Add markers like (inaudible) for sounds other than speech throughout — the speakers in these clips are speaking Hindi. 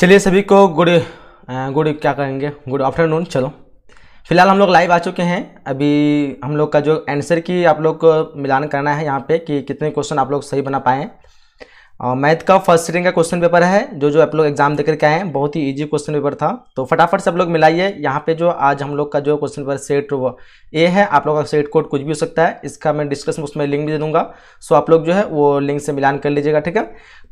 चलिए सभी को गुड गुड क्या कहेंगे गुड आफ्टरनून चलो फिलहाल हम लोग लाइव आ चुके हैं अभी हम लोग का जो आंसर की आप लोग को मिलान करना है यहाँ पे कि कितने क्वेश्चन आप लोग सही बना पाएँ मैथ का फर्स्ट रीडिंग का क्वेश्चन पेपर है जो जो आप लोग एग्जाम देकर के आए हैं बहुत ही इजी क्वेश्चन पेपर था तो फटाफट से आप लोग मिलाइए यहाँ पे जो आज हम लोग का जो क्वेश्चन पेपर सेट ए है आप लोग का सेट कोड कुछ भी हो सकता है इसका मैं डिस्कशन उसमें लिंक भी दे दूंगा सो आप लोग जो है वो लिंक से मिलान कर लीजिएगा ठीक है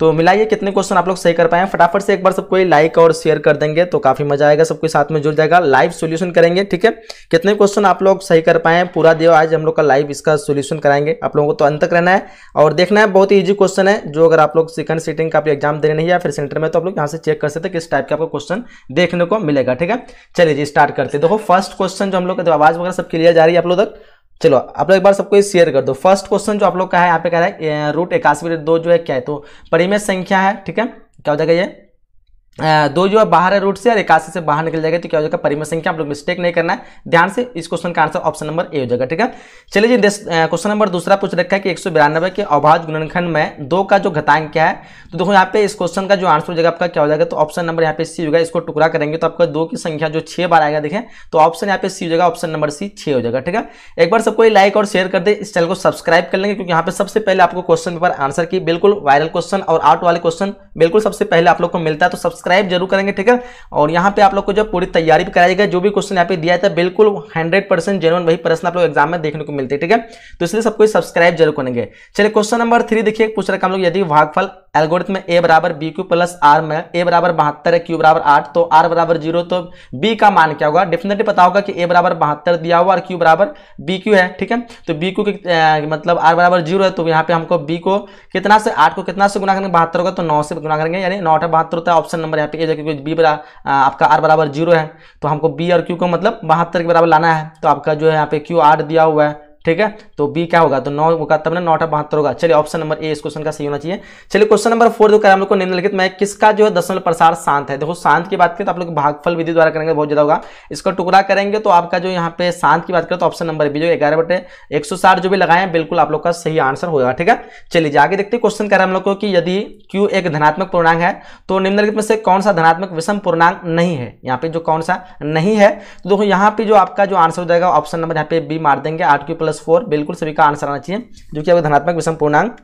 तो मिलाइए कितने क्वेश्चन आप लोग सही कर पाए फटाफट से एक बार सबको लाइक और शेयर कर देंगे तो काफ़ी मजा आएगा सबके साथ में जुड़ जाएगा लाइव सोल्यूशन करेंगे ठीक है कितने क्वेश्चन आप लोग सही कर पाए पूरा देव आज हम लोग का लाइव इसका सोल्यूशन कराएंगे आप लोगों को तो अंत तक रहना है और देखना है बहुत ही ईजी क्वेश्चन है जो अगर आप आप लोग सेकंड सीटिंग का आप एग्जाम देने नहीं या फिर सेंटर में तो आप लोग यहाँ से चेक कर सकते किस टाइप का आपको क्वेश्चन देखने को मिलेगा ठीक है चलिए जी स्टार्ट करते देखो फर्स्ट क्वेश्चन जो हम लोग आवाज वगैरह सब क्लियर जा रही है आप लोग तक चलो आप लोग एक बार सबको शेयर कर दो फर्स्ट क्वेश्चन जो आप लोग का है यहाँ पे कह रहा है रूट एकासी दो जो है क्या है तो परिमेय संख्या है ठीक है क्या हो जाएगा ये दो जो है बाहर है रूट से और इक्यासी से बाहर निकल जाएगा तो क्या हो जाएगा परिमेय संख्या आप लोग मिस्टेक नहीं करना है ध्यान से इस क्वेश्चन का आंसर ऑप्शन नंबर ए हो जाएगा ठीक है चलिए जी क्वेश्चन नंबर दूसरा पूछ रखा है कि एक के अभाज गुणनखंड में दो का जो घटांक क्या है तो देखो यहाँ पे इस क्वेश्चन का जो आंसर हो जाएगा आपका क्या हो जाएगा तो ऑप्शन नंबर यहाँ पे सी होगा इसको टुकड़ा करेंगे तो आपका दो की संख्या जो छह बार आएगा देखें तो ऑप्शन यहाँ पे सी हो जाएगा ऑप्शन नंबर सी छह हो जाएगा ठीक है एक बार सबको लाइक और शेयर कर दे इस चैनल को सब्सक्राइब कर लेंगे क्योंकि यहाँ पे सबसे पहले आपको क्वेश्चन पेपर आंसर की बिल्कुल वायरल क्वेश्चन और आउट वाले क्वेश्चन बिल्कुल सबसे पहले आप लोग को मिलता है तो सबसे सब्सक्राइब जरूर करेंगे ठीक है और यहाँ पे आप लोग को जो पूरी तैयारी भी कराई गई जो भी क्वेश्चन यहाँ पे दिया था बिल्कुल हंड्रेड परसेंट जेनवन वही प्रश्न आप लोग एग्जाम में देखने को मिलते हैं ठीक है तो इसलिए सबको सब्सक्राइब जरूर करेंगे चलिए क्वेश्चन नंबर थ्री देखिए पूछ रहे हम लोग यदि भागफल एल्गोरिथम में ए बराबर बी क्यू प्लस आर में ए बराबर बहत्तर है क्यू बराबर आठ तो आर बराबर जीरो तो बी का मान क्या होगा डेफिनेटली पता होगा कि ए बराबर बहत्तर दिया हुआ और क्यू बराबर बी क्यू है ठीक है तो बी क्यू के मतलब आर बराबर जीरो है तो यहाँ पे हमको बी को कितना से आठ को कितना से गुना करेंगे बहत्तर होगा तो नौ से गुना करेंगे यानी नौ अठा बहत्तर होता है ऑप्शन नंबर यहाँ पे ए जाके बी बरा आपका आर बराबर जीरो है तो हमको बी और क्यू को मतलब बहत्तर के बराबर लाना है तो आपका जो है यहाँ पे क्यू आठ दिया हुआ है ठीक है तो बी क्या होगा तो नौ होगा तब ना नौटा बहत्तर होगा चलिए ऑप्शन नंबर ए इस क्वेश्चन का सही होना चाहिए चलिए क्वेश्चन नंबर फोर जो करें हम लोग को निम्नलिखित में किसका जो है दशमल प्रसार शांत है देखो शांत की बात करें तो आप लोग भागफल विधि द्वारा करेंगे बहुत ज्यादा होगा इसका टुकड़ा करेंगे तो आपका जो यहाँ पे शांत की बात करें तो ऑप्शन नंबर बी जो ग्यारह बटे एक जो भी लगाए बिल्कुल आप लोग का सही आंसर होगा ठीक है चलिए आगे देखते हैं क्वेश्चन करें हम लोग को कि यदि क्यू एक धनात्मक पूर्णांक है तो निम्नलिखित में से कौन सा धनात्मक विषम पूर्णांक नहीं है यहाँ पे जो कौन सा नहीं है तो देखो यहाँ पे जो आपका जो आंसर हो जाएगा ऑप्शन नंबर यहाँ पे बी मार देंगे आठ क्यू प्लस प्लस फोर बिल्कुल सभी का आंसर आना चाहिए जो कि आपका धनात्मक विषम पूर्णांक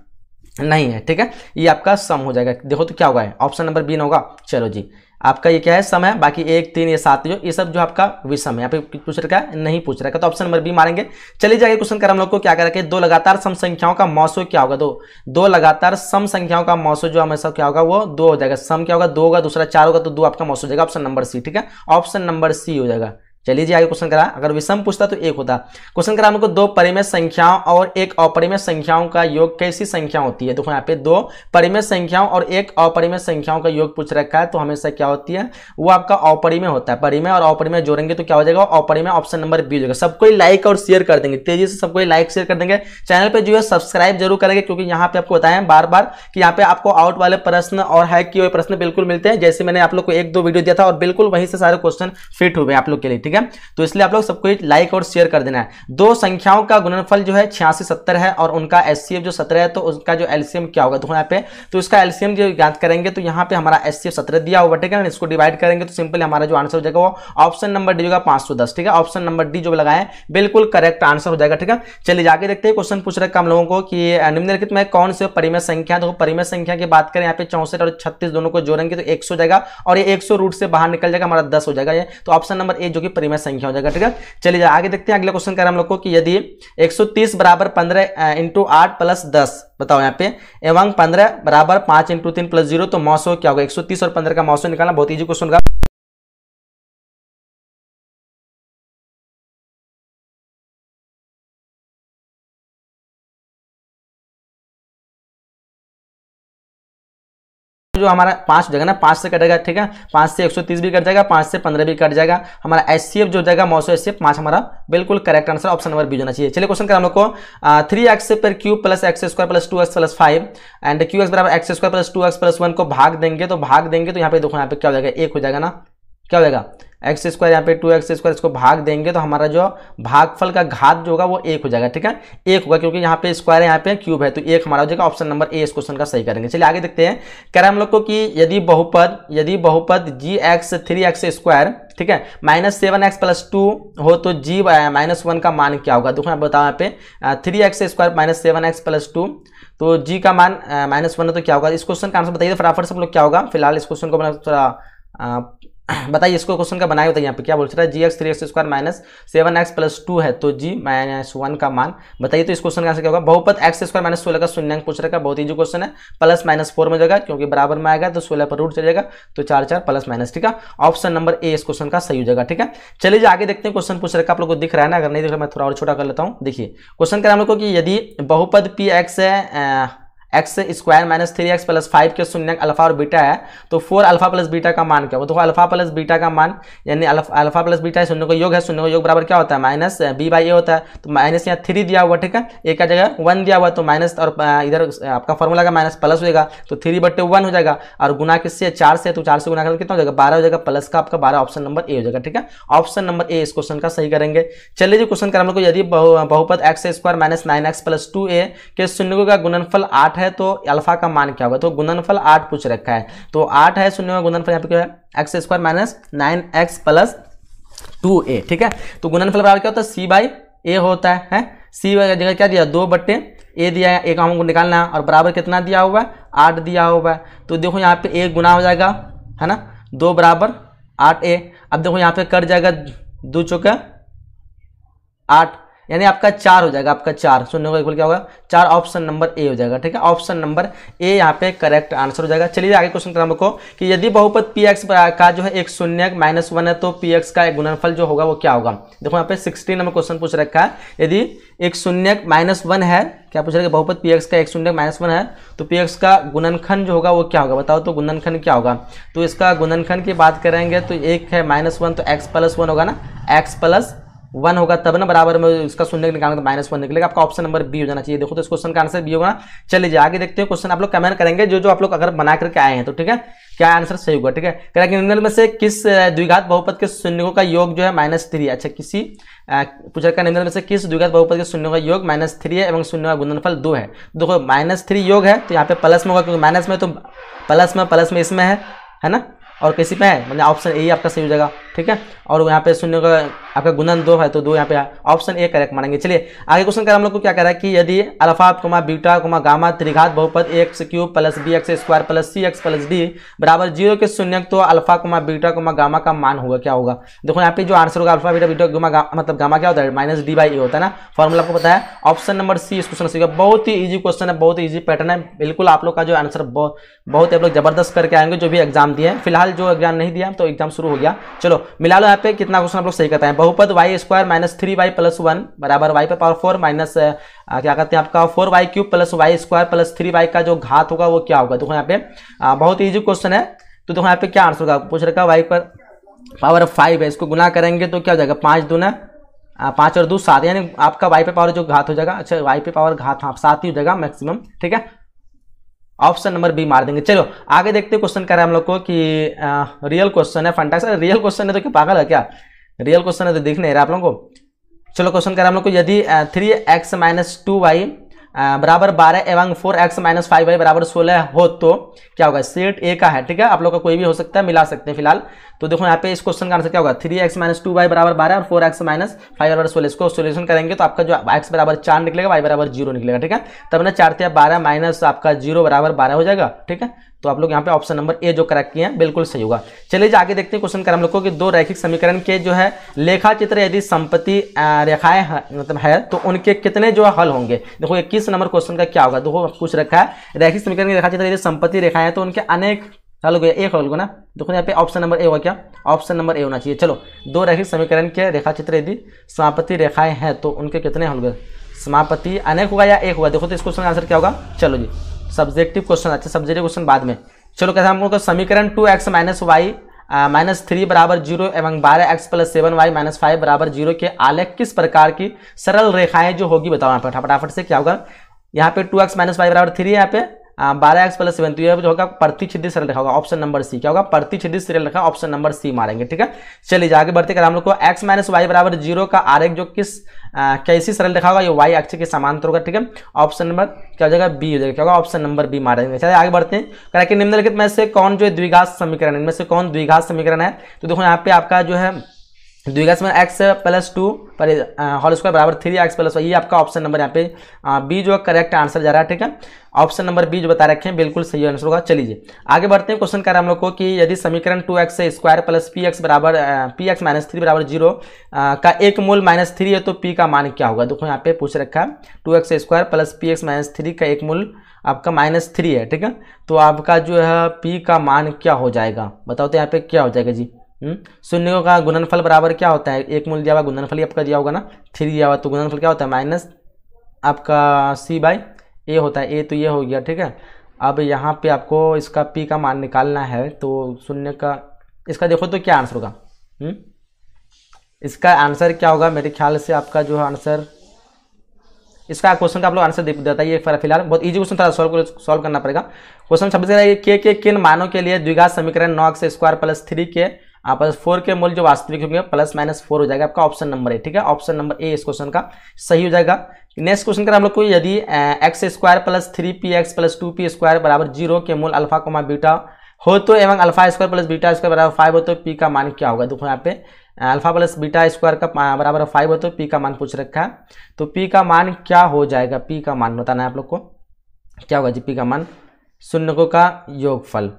नहीं है ठीक है ये आपका सम हो जाएगा देखो तो क्या होगा है ऑप्शन नंबर बी होगा चलो जी आपका ये क्या है सम है बाकी एक तीन ये सात जो ये सब जो आपका विषम है यहाँ पे पूछ रखा है नहीं पूछ रखा तो ऑप्शन नंबर बी मारेंगे चलिए जाइए क्वेश्चन कर हम लोग को क्या करके दो लगातार सम संख्याओं का मौसो क्या होगा दो दो लगातार सम संख्याओं का मौसो जो हमेशा क्या होगा वो दो हो जाएगा सम क्या होगा दो होगा दूसरा चार होगा तो दो आपका मौसो हो जाएगा ऑप्शन नंबर सी ठीक है ऑप्शन नंबर सी हो जाएगा चलिए जी आगे क्वेश्चन करा अगर विषम पूछता तो एक होता क्वेश्चन करा हमको दो परिमेय संख्याओं और एक अपरिमेय संख्याओं का योग कैसी संख्या होती है देखो यहाँ पे दो परिमेय संख्याओं और एक अपरिमेय संख्याओं का योग पूछ रखा है तो हमेशा क्या होती है वो आपका अपरिमेय होता है परिमेय और अपरिमेय जोड़ेंगे तो क्या हो जाएगा अपरिमेय ऑप्शन नंबर बी हो जाएगा सबको लाइक और शेयर कर देंगे तेजी से सबको लाइक शेयर कर देंगे चैनल पर जो है सब्सक्राइब जरूर करेंगे क्योंकि यहाँ पे आपको बताया बार बार कि यहाँ पे आपको आउट वाले प्रश्न और है कि प्रश्न बिल्कुल मिलते हैं जैसे मैंने आप लोग को एक दो वीडियो दिया था और बिल्कुल वहीं से सारे क्वेश्चन फिट हुए आप लोग के लिए ठीक है है तो इसलिए आप लोग सबको लाइक और शेयर कर देना है दो संख्याओं का गुणनफल जो है छियासी सत्तर है और उनका एस जो सत्रह है तो उसका जो एल्सियम क्या होगा दोनों यहाँ पे तो इसका एल्सियम जो याद करेंगे तो यहाँ पे हमारा एस सी दिया हुआ ठीक है इसको डिवाइड करेंगे तो सिंपल हमारा जो आंसर हो जाएगा वो ऑप्शन नंबर डी होगा पांच ठीक है ऑप्शन नंबर डी जो लगाए बिल्कुल करेक्ट आंसर हो जाएगा ठीक है चलिए जाके देखते हैं क्वेश्चन पूछ रखा हम लोगों को कि निम्नलिखित में कौन से परिमय संख्या देखो परिमय संख्या की बात करें यहाँ पे चौसठ और छत्तीस दोनों को जोड़ेंगे तो एक सौ जाएगा और ये एक सौ रूट से बाहर निकल जाएगा हमारा दस हो जाएगा ये तो ऑप्शन नंबर ए जो कि परिमेय संख्या हो जाएगा ठीक है चलिए आगे देखते हैं अगले क्वेश्चन कह रहे हम लोग को कि यदि 130 बराबर 15 इंटू आठ प्लस दस बताओ यहाँ पे एवं 15 बराबर पांच इंटू तीन प्लस जीरो तो मौसम क्या होगा 130 और 15 का मौसम निकालना बहुत ईजी क्वेश्चन होगा जो हमारा पाँच जाएगा ना पाँच से कटेगा ठीक है पाँच से 130 भी कट जाएगा पाँच से 15 भी कट जाएगा हमारा एस सी एफ जो जाएगा मौसो एस पाँच हमारा बिल्कुल correct answer option number B होना चाहिए चलिए क्वेश्चन करें हम लोग को थ्री एक्स पर Q plus X square plus two X plus five and Q X बराबर X square plus two X plus one को भाग देंगे तो भाग देंगे तो यहाँ पे देखो यहाँ पे क्या हो जाएगा एक हो जाएगा ना क्या होगा एक्स स्क्वायर यहाँ पे टू एक्स स्क्वायर इसको भाग देंगे तो हमारा जो भागफल का घात जो होगा वो एक हो जाएगा ठीक है एक होगा क्योंकि यहाँ पे स्क्वायर है यहाँ पे क्यूब है तो एक हमारा हो जाएगा ऑप्शन नंबर ए इस क्वेश्चन का सही करेंगे चलिए आगे देखते हैं कह रहे हम लोग को कि यदि बहुपद यदि बहुपद G X three X square ठीक है minus seven X plus two हो तो जी माइनस वन का मान क्या होगा देखो मैं बताऊँ यहाँ पे three X square minus seven X plus two तो जी का मान माइनस वन है तो क्या होगा इस क्वेश्चन का आंसर बताइए तो फटाफट से हम लोग क्या होगा फिलहाल इस क्वेश्चन को मैं थोड़ा (clears throat) बताइए इसको क्वेश्चन का बनाया बताइए यहाँ पे क्या बोल रहा है G X three X square minus seven X plus two है तो जी माइनस वन का मान बताइए तो इस क्वेश्चन का आंसर क्या होगा बहुपत एक्स स्क्वायर माइनस सोलह का शून्य पूछ रखा बहुत ईजी क्वेश्चन है प्लस माइनस फोर में जाएगा क्योंकि बराबर में आएगा तो सोलह पर रूट चलेगा तो चार चार प्लस माइनस ठीक है ऑप्शन नंबर ए इस क्वेश्चन का सही हो जाएगा ठीक है चलिए आगे देखते हैं क्वेश्चन पूछ रखा आप लोग को दिख रहा है ना अगर नहीं दिख रहा मैं थोड़ा और छोटा कर लेता हूँ देखिए क्वेश्चन करा हम लोग को कि यदि बहुपद पी एक्स है X square minus three x plus five के शून्य अल्फा और बीटा है तो फोर अल्फा प्लस बीटा का मान क्या वो देखो अल्फा प्लस बीटा का मान यानी अल्फा प्लस बीटा शून्य का योग है शून्य का योग बराबर क्या होता है माइनस बी बाई ए होता है तो माइनस यहाँ थ्री दिया हुआ ठीक है एक का जगह वन दिया हुआ तो माइनस और इधर आपका फॉर्मूला का माइनस प्लस होगा तो थ्री बट्टे वन हो जाएगा और गुना किससे चार से तो चार से गुना करके कितना हो जाएगा बारह हो जाएगा प्लस का आपका बारह ऑप्शन नंबर ए हो जाएगा ठीक है ऑप्शन नंबर ए इस क्वेश्चन का सही करेंगे चलिए जी क्वेश्चन कर हम लोग यदि बहुपद X square minus nine X plus two A के शून्य का गुणनफल आठ आठ है तो अल्फा का मान क्या होगा तो गुणनफल आठ पूछ रखा है तो आठ है शून्य का गुणनफल यहाँ पे क्या है X square minus nine X plus two A ठीक है तो गुणनफल बराबर क्या होता है सी बाई ए होता है, है? सी जगह क्या दिया दो बट्टे ए दिया है एक हमको निकालना है और बराबर कितना दिया हुआ है आठ दिया हुआ है तो देखो यहाँ पे एक गुना हो जाएगा है ना दो बराबर आठ ए अब देखो यहाँ पे कट जाएगा दो चौका आठ यानी आपका चार हो जाएगा आपका चार शून्य को इक्वल क्या होगा चार ऑप्शन नंबर ए हो जाएगा ठीक है ऑप्शन नंबर ए यहाँ पे करेक्ट आंसर हो जाएगा चलिए आगे क्वेश्चन क्रम को कि यदि बहुपद पी एक्स का जो है एक शून्य माइनस वन है तो पी एक्स का गुणनफल जो होगा वो क्या होगा देखो यहाँ पे सिक्सटीन नंबर क्वेश्चन पूछ रखा है यदि एक शून्य माइनस वन है क्या पूछ रहे बहुपत पी एक्स का एक शून्य माइनस वन है तो पी एक्स का गुणनखंड जो होगा वो क्या होगा बताओ तो गुणनखंड क्या होगा तो इसका गुणनखंड की बात करेंगे तो एक है माइनस वन तो एक्स प्लस वन होगा ना एक्स प्लस वन होगा तब ना बराबर में इसका शून्य निकालना माइनस वन निकलेगा आपका ऑप्शन नंबर बी हो जाना चाहिए देखो तो इस क्वेश्चन का आंसर बी होगा चलिए आगे देखते हैं क्वेश्चन आप लोग कमेंट करेंगे जो जो आप लोग अगर बना करके आए हैं तो ठीक है क्या आंसर सही होगा ठीक है कह अच्छा, में से किस द्विघात बहुपद के शून्यों का योग जो है माइनस थ्री अच्छा किसी पूछा का निंदन में से किस द्विघात बहुपद के शून्यों का योग माइनस थ्री है एवं शून्य का गुणनफल दो है देखो माइनस थ्री योग है तो यहाँ पे प्लस में होगा क्योंकि माइनस में तो प्लस में प्लस में इसमें है है ना और किसी पे है मतलब ऑप्शन ए आपका सही हो जाएगा ठीक है और यहाँ पे शून्य का आपका गुणन दो है तो दो यहाँ पे ऑप्शन ए करेक्ट मानेंगे चलिए आगे क्वेश्चन कर हम लोग को क्या कह रहा है कि यदि अल्फा कुमा बीटा कुमा गामा त्रिघात बहुपद X cube plus B X square plus C X plus D बराबर जीरो के शून्य तो अल्फा कुमा बीटा कुमा गामा का मान होगा क्या होगा देखो यहाँ पे जो आंसर होगा अल्फा बीटा बीटा गुमा मतलब गामा क्या होता है माइनस डी बाई ए होता है ना फॉर्मूला आपको पता है ऑप्शन नंबर सी इस क्वेश्चन सीखा बहुत ही ईजी क्वेश्चन है बहुत ही ईजी पैटर्न है बिल्कुल आप लोग का जो आंसर बहुत आप लोग जबरदस्त करके आएंगे जो भी एग्जाम दिए फिलहाल फिलहाल जो एग्जाम नहीं दिया तो एग्जाम शुरू हो गया चलो मिला लो यहाँ पे कितना क्वेश्चन आप लोग सही करते हैं बहुपद Y square minus three Y plus one बराबर वाई पर पावर फोर माइनस क्या कहते हैं आपका four Y cube plus Y square plus three Y का जो घात होगा वो क्या होगा देखो यहाँ पे बहुत ईजी क्वेश्चन है तो देखो यहाँ पे क्या आंसर होगा पूछ रखा वाई पर पावर फाइव है इसको गुना करेंगे तो क्या हो जाएगा पाँच दूना पाँच और दो सात यानी आपका वाई पे पावर जो घात हो जाएगा अच्छा वाई पे पावर घात हाँ सात ही हो जाएगा मैक्सिमम ठीक है ऑप्शन नंबर बी मार देंगे चलो आगे देखते हैं क्वेश्चन कर रहे हैं हम लोग को कि आ, रियल क्वेश्चन है सर रियल क्वेश्चन है तो क्या पागल है क्या रियल क्वेश्चन है तो दिख नहीं रहा आप लोगों को चलो क्वेश्चन कर रहे हैं हम लोग को यदि three X minus two Y बराबर बारह एवं four X minus five Y बराबर सोलह हो तो क्या होगा सेट ए का है ठीक है आप लोग का कोई भी हो सकता है मिला सकते हैं फिलहाल तो देखो यहाँ पे इस क्वेश्चन का आंसर क्या होगा three X minus two Y बराबर बारह और फोर एक्स माइनस फाइव बराबर सोलह इसको सोल्यूशन करेंगे तो आपका जो एक्स बराबर चार निकलेगा वाई बराबर जीरो निकलेगा ठीक है तब ना चार थे बारह माइनस आपका जीरो बराबर बारह हो जाएगा ठीक है तो आप लोग यहाँ पे ऑप्शन नंबर ए जो करेक्ट किए हैं बिल्कुल सही होगा चलिए आगे देखते हैं क्वेश्चन कर हम लोग को कि दो रैखिक समीकरण के जो है लेखा चित्र यदि संपत्ति रेखाएं मतलब है तो उनके कितने जो है हल होंगे देखो इक्कीस नंबर क्वेश्चन का क्या होगा देखो कुछ रखा है रैखिक समीकरण की रेखा चित्र यदि संपत्ति रेखाएं हैं तो उनके अनेक हल हो एक हल ना देखो यहाँ पे ऑप्शन नंबर ए होगा क्या ऑप्शन नंबर ए होना चाहिए चलो दो रैखिक समीकरण के रेखा चित्र यदि समापत्ति रेखाएं हैं तो उनके कितने हल हो गए समापत्ति अनेक होगा या एक होगा देखो तो इस क्वेश्चन का आंसर क्या होगा चलो जी सब्जेक्टिव क्वेश्चन अच्छा सब्जेक्टिव क्वेश्चन बाद में चलो कहते हैं हम लोग का समीकरण two x minus Y minus three बराबर जीरो एवं बारह X plus seven Y minus five बराबर जीरो के आलेख किस प्रकार की सरल रेखाएं जो होगी बताओ यहाँ पर फटाफट से क्या होगा यहाँ पे टू एक्स माइनस वाई बराबर थ्री यहाँ पे बारह एक्स प्लस सेवन तो जो होगा प्रतिछिदी सरल रेखा होगा ऑप्शन नंबर सी क्या होगा प्रतिछिदी सरल रेखा ऑप्शन नंबर सी मारेंगे ठीक है चलिए आगे बढ़ते कर हम लोग को एक्स माइनस वाई बराबर जीरो का आरेख जो किस कैसी सरल लिखा होगा ये वाई अक्ष के समांतर होगा ठीक है ऑप्शन नंबर क्या हो जाएगा बी हो जाएगा क्या होगा ऑप्शन नंबर बी मारा जाएगा चलिए आगे बढ़ते हैं क्या कि निम्नलिखित में से कौन जो है द्विघात समीकरण है इनमें से कौन द्विघात समीकरण है तो देखो यहाँ पे आपका जो है दुई का एक्स प्लस टू पर हॉल स्क्वायर बराबर थ्री एक्स प्लस वाई ये आपका ऑप्शन नंबर यहाँ पे बी जो करेक्ट आंसर जा रहा है ठीक है ऑप्शन नंबर बी जो बता रखे हैं बिल्कुल सही आंसर होगा चलिए आगे बढ़ते हैं क्वेश्चन कर हम लोग को कि यदि समीकरण two X square plus P X बराबर पी एक्स माइनस थ्री बराबर जीरो का एक मूल माइनस थ्री है तो पी का मान क्या होगा देखो यहाँ पे पूछ रखा है two X square plus P X minus three का एक मूल आपका माइनस थ्री है ठीक है तो आपका जो है पी का मान क्या हो जाएगा बताओ तो यहाँ पे क्या हो जाएगा जी शून्य हम्म? का गुणनफल बराबर क्या होता है एक मूल दिया हुआ गुणनफल ही आपका दिया होगा ना थ्री दिया हुआ तो गुणनफल क्या होता है माइनस आपका सी बाई ए होता है ए तो ये हो गया ठीक है अब यहाँ पे आपको इसका पी का मान निकालना है तो शून्य का इसका देखो तो क्या आंसर होगा हम्म? इसका आंसर क्या होगा मेरे ख्याल से आपका जो आंसर इसका क्वेश्चन का आप लोग आंसर देता है ये फिलहाल बहुत इजी क्वेश्चन था सॉल्व सॉल्व करना पड़ेगा क्वेश्चन सबसे के के किन मानों के लिए द्विघात समीकरण नौ एक्स स्क्वायर प्लस थ्री के आप फोर के मूल जो वास्तविक होंगे प्लस माइनस फोर हो जाएगा आपका ऑप्शन नंबर ए ठीक है ऑप्शन नंबर ए इस क्वेश्चन का सही हो जाएगा नेक्स्ट क्वेश्चन कर हम लोग को यदि x square plus three p x plus two p square बराबर जीरो के मूल अल्फा कोमा बीटा हो तो एवं alpha square plus beta square बराबर फाइव हो तो पी का मान क्या होगा देखो यहाँ पे अल्फा प्लस बीटा स्क्वायर का बराबर फाइव हो तो पी का मान पूछ रखा है तो पी का मान क्या हो जाएगा पी का मान बताना है आप लोग को क्या होगा जी पी का मान शून्य का योगफल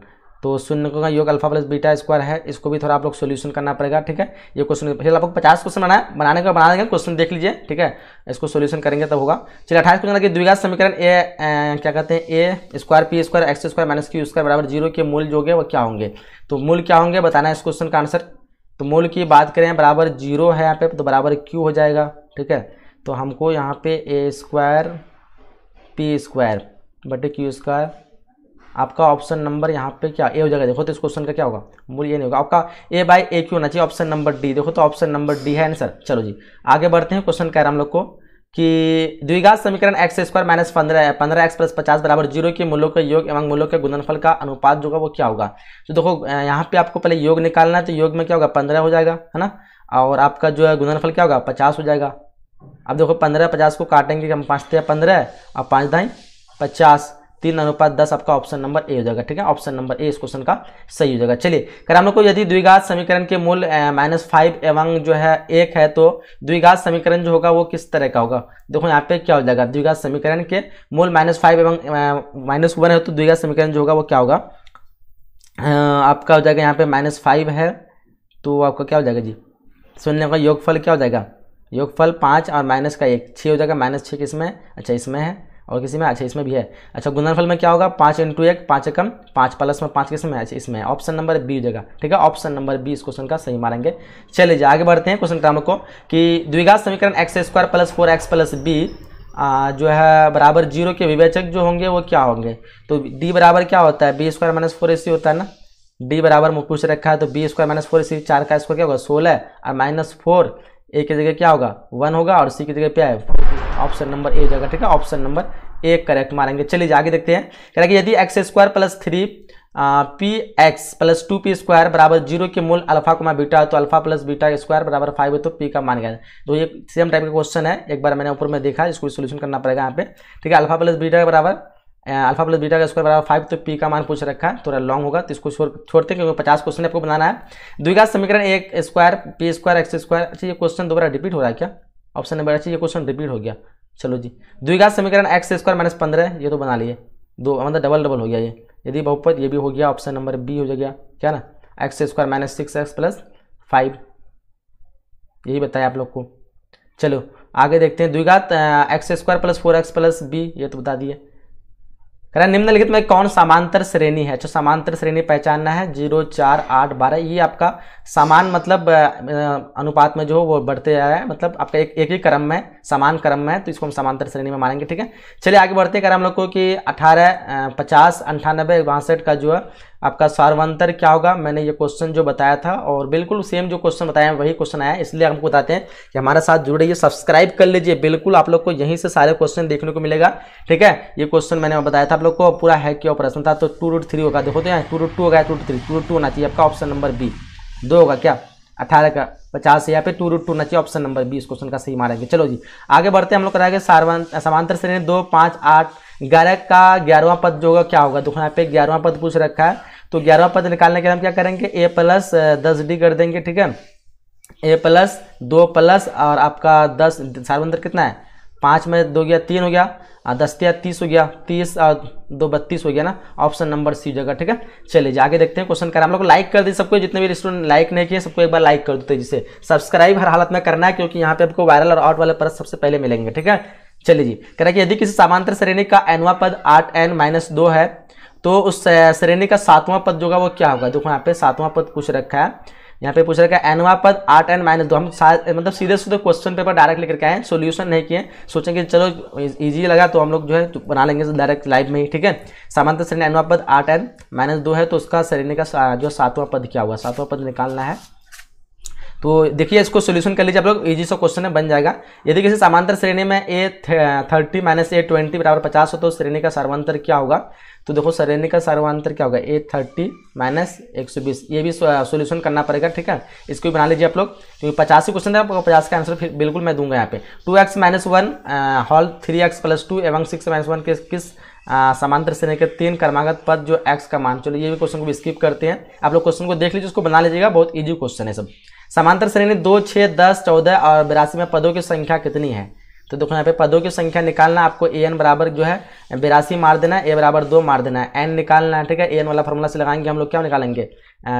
तो शून्य का योग अल्फा प्लस बीटा स्क्वायर है इसको भी थोड़ा आप लोग सोल्यूशन करना पड़ेगा ठीक है ये क्वेश्चन फिर आप लोग पचास क्वेश्चन बनाए बनाने का बना देंगे क्वेश्चन देख लीजिए ठीक है इसको सोल्यूशन करेंगे तब तो होगा चलिए अठाईस क्वेश्चन की द्विघात समीकरण ए क्या कहते हैं A square P square x square minus Q square बराबर जीरो के मूल जो है वो क्या होंगे तो मूल क्या होंगे बताना है इस क्वेश्चन का आंसर तो मूल की बात करें बराबर जीरो है यहाँ पे तो बराबर क्यू हो जाएगा ठीक है तो हमको यहाँ पे ए स्क्वायर पी स्क्वायर बटे क्यू स्क्वायर आपका ऑप्शन नंबर यहाँ पे क्या ए हो जाएगा देखो तो इस क्वेश्चन का क्या होगा मूल ये नहीं होगा आपका ए बाई ए क्यों होना चाहिए ऑप्शन नंबर डी देखो तो ऑप्शन नंबर डी है आंसर चलो जी आगे बढ़ते हैं क्वेश्चन कह हैं हम लोग को कि द्विघात समीकरण एक्स स्क्वायर माइनस पंद्रह पंद्रह एक्स प्लस पचास बराबर जीरो के मूल्यों के योग एवं मूल्यों के गुणनफल का अनुपात जो होगा वो क्या होगा तो देखो यहाँ पे आपको पहले योग निकालना है तो योग में क्या होगा पंद्रह हो जाएगा है ना और आपका जो है गुणनफल क्या होगा पचास हो जाएगा अब देखो पंद्रह पचास को काटेंगे हम पाँच थे पंद्रह और पाँच दाई पचास तीन अनुपात दस आपका ऑप्शन नंबर ए हो जाएगा ठीक है ऑप्शन नंबर ए इस क्वेश्चन का सही हो जाएगा चलिए अगर हम लोग को यदि द्विघात समीकरण के मूल माइनस फाइव एवं जो है एक है तो द्विघात समीकरण जो होगा वो किस तरह का होगा देखो यहाँ पे क्या हो जाएगा द्विघात समीकरण के मूल माइनस फाइव एवं माइनस वन है तो द्विघात समीकरण जो होगा वो क्या होगा आपका हो जाएगा यहाँ पे माइनस फाइव है तो आपका क्या हो जाएगा जी सुनने का योगफल क्या हो जाएगा योगफल पाँच और माइनस का एक छः हो जाएगा माइनस छः किसमें अच्छा इसमें है और किसी में अच्छा इसमें भी है अच्छा गुणनफल में क्या होगा पाँच इंटू एक पाँच एकम पाँच प्लस में पाँच किसमें में अच्छा इसमें ऑप्शन नंबर बी जगह ठीक है ऑप्शन नंबर बी इस क्वेश्चन का सही मारेंगे चलिए जाए आगे बढ़ते हैं क्वेश्चन क्रमांक को कि द्विघात समीकरण x square plus four x plus b जो है बराबर जीरो के विवेचक जो होंगे वो क्या होंगे तो डी बराबर क्या होता है b square minus four a c होता है ना डी बराबर में पूछ रखा है तो b square minus four a c चार का स्क्वायर क्या होगा सोलह और माइनस फोर ए की जगह क्या होगा वन होगा और सी की जगह पे आया ऑप्शन नंबर ए जगह ठीक है ऑप्शन नंबर ए करेक्ट मारेंगे चलिए आगे देखते हैं कह रहा है यदि x square plus three p x plus two p square बराबर जीरो के मूल अल्फा को मैं बीटा तो अल्फा प्लस बीटा स्क्वायर बराबर फाइव है तो पी का मान गया तो ये सेम टाइप का क्वेश्चन है एक बार मैंने ऊपर में देखा इसको सोल्यूशन करना पड़ेगा यहाँ पे ठीक है अल्फा प्लस बीटा के बराबर अल्फा प्लस बीटा का स्क्वायर बराबर फाइव तो पी का मान पूछ रखा है थोड़ा लॉन्ग होगा तो इसको छोड़ते क्योंकि पचास क्वेश्चन आपको बनाना है द्विघा समीकरण एक square P square x square अच्छा ये क्वेश्चन दोबारा रिपीट हो रहा है क्या ऑप्शन नंबर अच्छा ये क्वेश्चन रिपीट हो गया चलो जी द्विघा समीकरण एक्स स्क्वायर माइनस पंद्रह ये तो बना लिए दो मतलब डबल डबल हो गया ये यदि बहुपत ये भी हो गया ऑप्शन नंबर बी हो जाएगा क्या ना x square minus six x plus five यही बताया आप लोग को चलो आगे देखते हैं द्विघात x square plus four x plus b ये तो बता दिए करें निम्नलिखित में कौन समांतर श्रेणी है जो समांतर श्रेणी पहचानना है जीरो चार आठ बारह ये आपका समान मतलब अनुपात में जो वो बढ़ते जा रहा है मतलब आपका एक एक ही क्रम में समान क्रम में तो इसको हम समांतर श्रेणी में मानेंगे ठीक है चलिए आगे बढ़ते करें हम लोग को कि अठारह पचास अंठानबे बासठ का जो है आपका सार्वंतर क्या होगा मैंने ये क्वेश्चन जो बताया था और बिल्कुल सेम जो क्वेश्चन बताया वही क्वेश्चन आया इसलिए हमको बताते हैं कि हमारे साथ जुड़ रही सब्सक्राइब कर लीजिए बिल्कुल आप लोग को यहीं से सारे क्वेश्चन देखने को मिलेगा ठीक है ये क्वेश्चन मैंने बताया था आप लोग को पूरा है क्या ऑपरेशन था तो टू रूट थ्री होगा देखो तो यहाँ टू रूट टू होगा two root three two root two होना चाहिए आपका ऑप्शन नंबर बी दो होगा क्या अठारह का पचास है यहाँ टू रूट टू नचे ऑप्शन नंबर बी इस क्वेश्चन का सही मारेंगे चलो जी आगे बढ़ते हैं हम लोग कराएंगे समांतर श्रेणी दो पाँच आठ ग्यारह का ग्यारहवां पद जो होगा क्या होगा दुख यहाँ पे ग्यारहवां पद पूछ रखा है तो ग्यारहवां पद निकालने के लिए हम क्या करेंगे ए प्लस दस डी कर देंगे ठीक है ए प्लस दो प्लस और आपका दस सार्वंतर कितना है पाँच में दो गया तीन हो गया दस या तीस हो गया तीस दो बत्तीस हो गया ना ऑप्शन नंबर सी जगह ठीक है चलिए आगे देखते हैं क्वेश्चन करें हम लोग लाइक कर दी सबको जितने भी स्टूडेंट लाइक नहीं किए सबको एक बार लाइक कर दो जिसे सब्सक्राइब हर हालत में करना है क्योंकि यहाँ पे आपको वायरल और आउट वाले पर सबसे पहले मिलेंगे ठीक है चलिए जी कह रहा कि यदि किसी समांतर श्रेणी का एनवा पद आठ एन माइनस दो है तो उस श्रेणी का सातवां पद जो होगा वो क्या होगा देखो यहाँ पे सातवां पद कुछ रखा है यहाँ पे पूछ रखा है एनवा पद आठ एंड माइनस दो हम मतलब सीधे सीधे क्वेश्चन पेपर डायरेक्ट लेकर के आए सोल्यूशन नहीं किए सोचेंगे चलो इजी लगा तो हम लोग जो है तो बना लेंगे डायरेक्ट लाइव में ही ठीक है सामान्य श्रेणी एनवा पद आठ एंड माइनस दो है तो उसका श्रेणी का जो सातवां पद क्या हुआ सातवां पद निकालना है तो देखिए इसको सोल्यूशन कर लीजिए आप लोग इजी सा क्वेश्चन है बन जाएगा यदि किसी समांतर श्रेणी में a thirty minus a twenty बराबर पचास हो तो श्रेणी का सर्वांतर क्या होगा तो देखो श्रेणी का सर्वांतर क्या होगा ए थर्टी माइनस एक सौ बीस ये भी सोल्यूशन करना पड़ेगा ठीक है इसको भी बना लीजिए आप लोग क्योंकि तो पचास ही क्वेश्चन है आपको पचास का आंसर फिर बिल्कुल मैं दूंगा यहाँ पे two x minus one whole three x plus two एवं सिक्स माइनस वन के किस समांतर श्रेणी के तीन क्रमागत पद जो एक्स का मान चलो ये भी क्वेश्चन को भी स्किप करते हैं आप लोग क्वेश्चन को देख लीजिए उसको बना लीजिएगा बहुत ईजी क्वेश्चन है सब समांतर श्रेणी दो छः दस चौदह और बिरासी में पदों की संख्या कितनी है तो देखो यहाँ पे पदों की संख्या निकालना आपको ए एन बराबर जो है बिरासी मार देना है ए बराबर दो मार देना है एन निकालना है ठीक है ए एन वाला फॉर्मूला से लगाएंगे हम लोग क्या निकालेंगे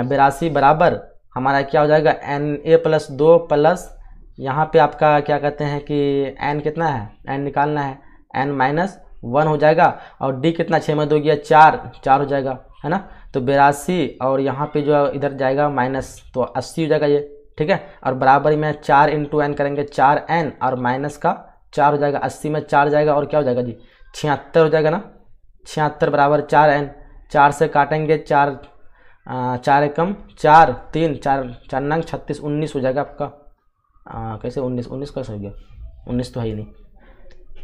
बिरासी बराबर हमारा क्या हो जाएगा एन ए प्लस दो प्लस यहाँ पे आपका क्या कहते हैं कि एन कितना है एन निकालना है एन माइनस वन हो जाएगा और डी कितना छः में दो गया चार चार हो जाएगा है ना तो बिरासी और यहाँ पे जो इधर जाएगा माइनस तो अस्सी हो जाएगा ये ठीक है और बराबरी में चार इंटू एन करेंगे चार एन और माइनस का चार हो जाएगा अस्सी में चार जाएगा और क्या हो जाएगा जी छिहत्तर हो जाएगा ना छिहत्तर बराबर चार एन चार से काटेंगे चार चार एकम चार तीन चार चार नंग छत्तीस उन्नीस हो जाएगा आपका आ, कैसे उन्नीस उन्नीस कैसे हो गया उन्नीस तो है ही नहीं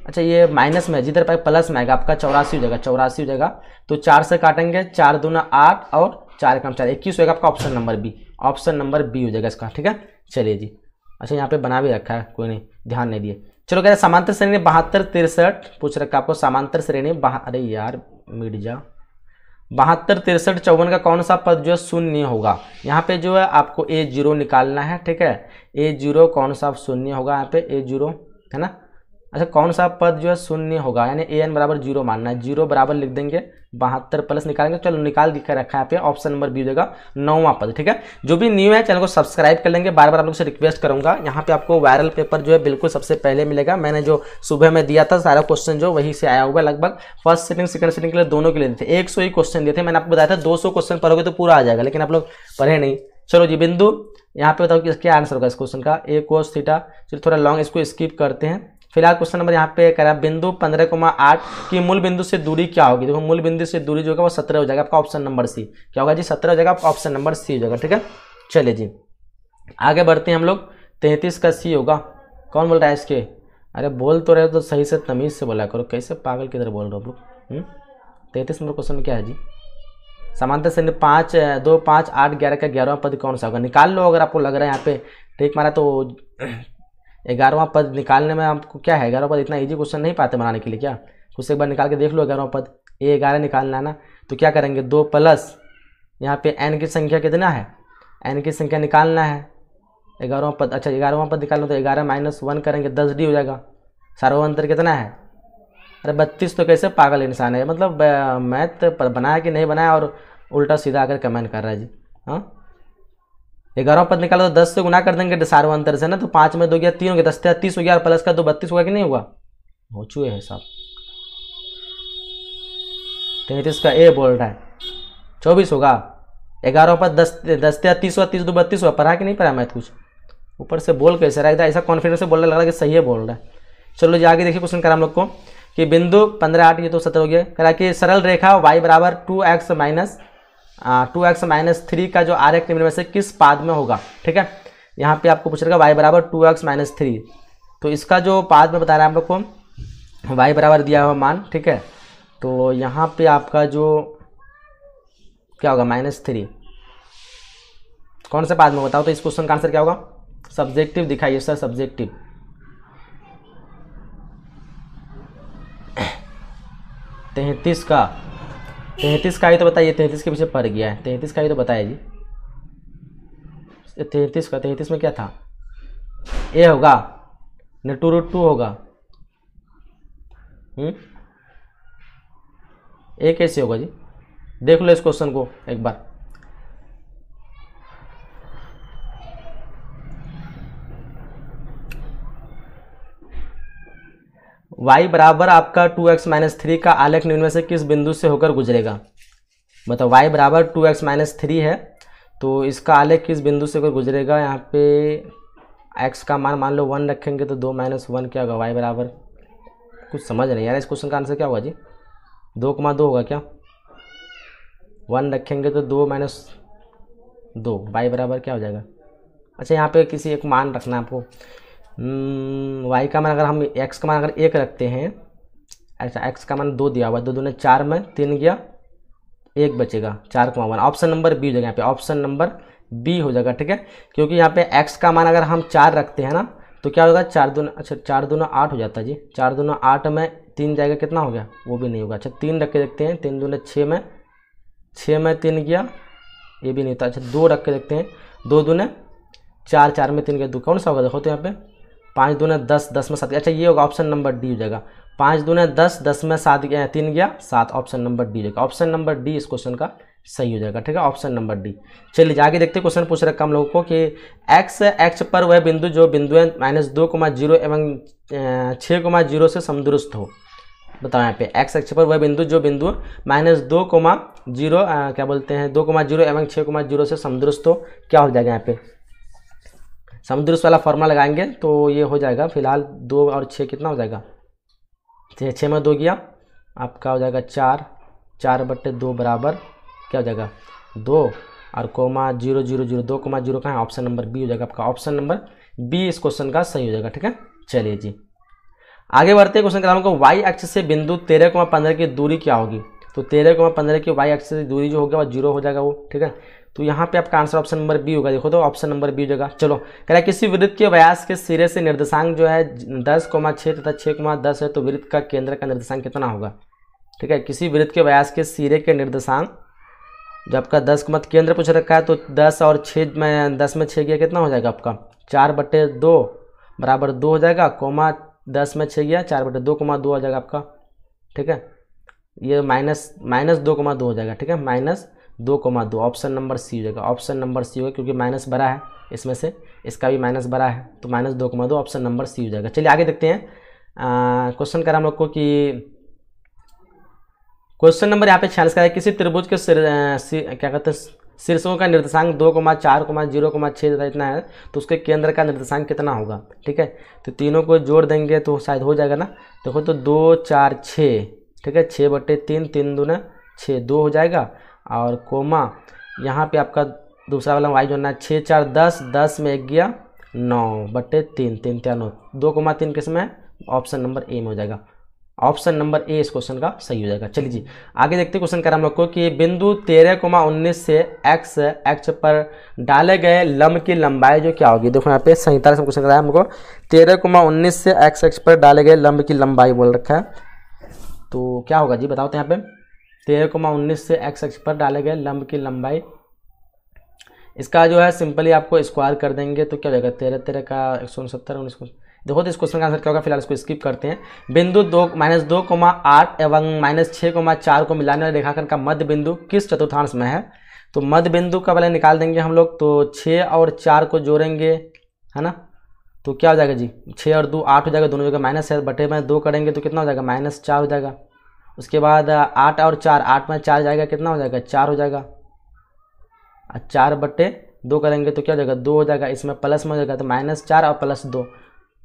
अच्छा ये माइनस में जिधर पाए प्लस में आएगा आपका चौरासी हो जाएगा चौरासी हो जाएगा तो चार से काटेंगे चार दूना आठ और चार कम चार इक्कीस होएगा आपका option number B option number B हो जाएगा इसका ठीक है चलिए जी अच्छा यहाँ पे बना भी रखा है कोई नहीं ध्यान नहीं दिए चलो कह रहे समांतर श्रेणी बहत्तर तिरसठ पूछ रखा आपको समांतर श्रेणी बहा अरे यार मिट जा बहत्तर तिरसठ चौवन का कौन सा पद जो है शून्य होगा यहाँ पे जो है आपको ए जीरो निकालना है ठीक है ए जीरो कौन सा शून्य होगा यहाँ पे ए जीरो है ना अच्छा कौन सा पद जो है शून्य होगा यानी ए एन बराबर जीरो मानना है जीरो बराबर लिख देंगे बहत्तर प्लस निकालेंगे चलो निकाल के रखा है यहाँ पे ऑप्शन नंबर बी देगा नौवा पद ठीक है जो भी न्यू है चैनल को सब्सक्राइब कर लेंगे बार बार आप लोग से रिक्वेस्ट करूंगा यहाँ पे आपको वायरल पेपर जो है बिल्कुल सबसे पहले मिलेगा मैंने जो सुबह में दिया था सारा क्वेश्चन जो वहीं से आया हुआ लगभग फर्स्ट सेटिंग सेकंड सेटिंग के लिए दोनों के लिए थे एक ही क्वेश्चन दिए थे मैंने आपको बताया था दो क्वेश्चन पढ़ोगे तो पूरा आ जाएगा लेकिन आप लोग पढ़े नहीं चलो जी बिंदु यहाँ पे बताओ कि इसके आंसर होगा इस क्वेश्चन का ए कोस थीटा चलिए थोड़ा लॉन्ग इसको स्किप करते हैं फिलहाल क्वेश्चन नंबर यहाँ पे कह रहा है बिंदु पंद्रह कोमा आठ की मूल बिंदु से दूरी क्या होगी देखो मूल बिंदु से दूरी जो होगा वो सत्रह हो जाएगा आपका ऑप्शन नंबर सी क्या होगा जी सत्रह हो जाएगा आपका ऑप्शन नंबर सी हो जाएगा ठीक है चलिए जी आगे बढ़ते हैं हम लोग तैंतीस का सी होगा कौन बोल रहा है इसके अरे बोल तो रहे तो सही से तमीज़ से बोला करो कैसे पागल किधर बोल रहे हो लोग हम्म? तैंतीस नंबर क्वेश्चन क्या है जी समानता से पाँच दो पाँच आठ ग्यारह का ग्यारहवा पद कौन सा होगा निकाल लो अगर आपको लग रहा है यहाँ पे ठीक मारा तो ग्यारहवा पद निकालने में आपको क्या है ग्यारहवा पद इतना ईजी क्वेश्चन नहीं पाते बनाने के लिए क्या कुछ एक बार निकाल के देख लो ग्यारहवा पद ए ग्यारह निकालना है ना तो क्या करेंगे दो प्लस यहाँ पे एन की संख्या कितना है एन की संख्या निकालना है ग्यारहवा पद अच्छा ग्यारहवा पद निकालना तो ग्यारह माइनस वन करेंगे दस डी हो जाएगा सार्वभौम अंतर कितना है अरे बत्तीस तो कैसे पागल इंसान है मतलब मैथ बनाया कि नहीं बनाया और उल्टा सीधा आकर कमेंट कर रहा है जी हाँ ग्यारह पद निकाला तो दस से गुना कर देंगे तो अंतर से ना तो पांच में दो गया तीन हो गया दस से तीस हो गया प्लस का दो बत्तीस हुआ कि नहीं हुआ हो चुके हैं साहब तैतीस का ए बोल रहा है चौबीस होगा ग्यारह पद दस दस या तीस हुआ तीस दो बत्तीस हुआ पढ़ा कि नहीं पढ़ा मैथ कुछ ऊपर से बोल कैसे रहा है ऐसा कॉन्फिडेंस से बोल रहा लग रहा है कि सही है बोल रहा है चलो जी आगे देखिए क्वेश्चन करा हम लोग को कि बिंदु पंद्रह आठ ये तो सत्रह हो गया करा कि सरल रेखा वाई बराबर two x minus two x minus three का जो आर एक्स निम्न में से किस पाद में होगा ठीक है यहाँ पे आपको पूछ रहेगा वाई बराबर टू एक्स माइनस थ्री तो इसका जो पाद में बता रहा है हम लोग को वाई बराबर दिया हुआ मान ठीक है तो यहाँ पे आपका जो क्या होगा माइनस थ्री कौन से पाद में बताओ तो इस क्वेश्चन का आंसर क्या होगा सब्जेक्टिव दिखाइए सर सब्जेक्टिव (coughs) तैंतीस का तैंतीस का ही तो बताइए तैंतीस के पीछे पड़ गया है तैंतीस का ही तो बताया जी तैंतीस का तैंतीस में क्या था ए होगा न टू रूट टू होगा हुँ? हम्म? ए कैसे होगा जी देख लो इस क्वेश्चन को एक बार y बराबर आपका टू एक्स माइनस थ्री का आलेख निम्न में से किस बिंदु से होकर गुजरेगा मतलब y बराबर टू एक्स माइनस थ्री है तो इसका आलेख किस बिंदु से होकर गुजरेगा यहाँ पे x का मान मान लो वन रखेंगे तो दो माइनस वन क्या होगा y बराबर कुछ समझ नहीं यार इस क्वेश्चन का आंसर क्या होगा जी दो कमा दो होगा क्या वन रखेंगे तो दो माइनस दो वाई बराबर क्या हो जाएगा अच्छा यहाँ पे किसी एक मान रखना है आपको वाई हम्म, का मान अगर हम एक्स का मान अगर एक रखते हैं अच्छा एक्स का मान दो दिया हुआ दो दो ने चार में तीन गया एक बचेगा चार comma one option number B हो जाएगा यहाँ पे ऑप्शन नंबर बी हो जाएगा ठीक है क्योंकि यहाँ पे एक्स का मान अगर हम चार रखते हैं ना तो क्या होगा चार दो अच्छा चार दोनों आठ हो जाता है जी चार दोनों आठ में तीन जाएगा कितना हो गया वो भी नहीं होगा अच्छा तीन रख के देखते हैं तीन दोनों छः में छः में तीन गया ये भी नहीं होता अच्छा दो रख के देखते हैं दो दो चार चार में तीन गया दो कौन सा होगा देखो तो यहाँ पे पाँच दो ने दस दस में सात अच्छा ये होगा ऑप्शन नंबर डी हो जाएगा पाँच दो ने दस दस में सात गया तीन गया सात ऑप्शन नंबर डी जाएगा ऑप्शन नंबर डी इस क्वेश्चन का सही हो जाएगा ठीक है ऑप्शन नंबर डी चलिए आगे देखते हैं क्वेश्चन पूछ रखा हम लोगों को कि एक्स एक्स पर वह बिंदु जो बिंदु है माइनस दो कोमा जीरो एवं छः कोमा जीरो से समदुरुस्त हो बताओ यहाँ पे एक्स एक्स पर वह बिंदु जो बिंदु माइनस दो कोमा जीरो क्या बोलते हैं दो कोमा जीरो एवं छः कोमा जीरो से समदुरुस्त हो क्या हो जाएगा यहाँ पे समदुरुस्त वाला फॉर्मा लगाएंगे तो ये हो जाएगा फिलहाल दो और छः कितना हो जाएगा छः छः में दो गया आपका हो जाएगा चार चार बट्टे दो बराबर क्या हो जाएगा दो और कोमा जीरो जीरो जीरो दो कोमा जीरो का है ऑप्शन नंबर बी हो जाएगा आपका ऑप्शन नंबर बी इस क्वेश्चन का सही हो जाएगा ठीक है चलिए जी आगे बढ़ते क्वेश्चन क्रमांक को वाई एक्स से बिंदु तेरह कोमा पंद्रह की दूरी क्या होगी तो तेरह कोमा पंद्रह की वाई एक्स से दूरी जो होगा वो जीरो हो जाएगा वो ठीक है तो यहाँ पे आपका आंसर ऑप्शन नंबर बी होगा देखो तो ऑप्शन नंबर बी होगा चलो कह रहा किसी वृत्त के व्यास के सिरे से निर्देशांक जो है दस कोमा छः तथा छः कोमा दस है तो वृत्त का केंद्र का निर्देशांक कितना होगा ठीक है किसी वृत्त के व्यास के सिरे के निर्देशांक जो आपका दस को मत केंद्र पूछ रखा है तो दस और छः में दस में छः गया कितना हो जाएगा आपका चार बटे दो बराबर दो हो जाएगा कोमा दस में छः गया चार बटे दो कोमा दो हो जाएगा आपका ठीक है ये माइनस माइनस दो कोमा दो हो जाएगा ठीक है माइनस दो कोमा दो ऑप्शन नंबर सी हो जाएगा ऑप्शन नंबर सी होगा क्योंकि माइनस बड़ा है इसमें से इसका भी माइनस बड़ा है तो माइनस दो कोमा दो ऑप्शन नंबर सी हो जाएगा चलिए आगे देखते हैं क्वेश्चन करा हम लोग को कि क्वेश्चन नंबर यहाँ पे छियालीस का है किसी त्रिभुज के सिर, सिर क्या कहते हैं शीर्षों का निर्देशांक दो कोमा चार कोमा जीरो कोमा छः ज्यादा इतना है तो उसके केंद्र का निर्देशांक कितना होगा ठीक है तो तीनों को जोड़ देंगे तो शायद हो जाएगा ना देखो तो दो चार छः ठीक है छः बटे तीन तीन दो न छः दो हो जाएगा और कोमा यहाँ पे आपका दूसरा वाला वाई जोड़ना है छः चार दस दस में एक गया नौ बटे तीन तीन त्या नौ दो कोमा तीन किस में ऑप्शन नंबर ए में हो जाएगा ऑप्शन नंबर ए इस क्वेश्चन का सही हो जाएगा चलिए जी आगे देखते क्वेश्चन करा हम लोग को कि बिंदु तेरह कोमा उन्नीस से एक्स एक्स पर डाले गए लंब की लंबाई जो क्या होगी देखो यहाँ पे सैंतालीस में क्वेश्चन कराया हमको तेरह कोमा उन्नीस से एक्स एक्स पर डाले गए लंब की लंबाई बोल रखा है तो क्या होगा जी बताओ तो यहाँ पे तेरह कोमा उन्नीस से एक्स एक्स पर डाले गए लंब की लंबाई इसका जो है सिंपली आपको स्क्वायर कर देंगे तो क्या हो जाएगा तेरह तेरह का एक सौ उनसत्तर उन्नीस देखो तो इस क्वेश्चन का आंसर क्या होगा फिलहाल इसको स्किप करते हैं बिंदु दो माइनस दो कोमा आठ एवं माइनस छः कोमा चार को मिलाने वाले रेखाखंड का मध्य बिंदु किस चतुर्थांश में है तो मध्य बिंदु का पहले निकाल देंगे हम लोग तो छः और चार को जोड़ेंगे है ना तो क्या हो जाएगा जी छः और दो आठ हो जाएगा दोनों जगह माइनस है बटे में दो करेंगे तो कितना हो जाएगा माइनस चार हो जाएगा उसके बाद आठ और चार आठ में चार जाएगा कितना हो जाएगा चार हो जाएगा और चार बट्टे दो करेंगे तो क्या हो जाएगा दो हो जाएगा इसमें प्लस में हो जाएगा तो माइनस चार और प्लस दो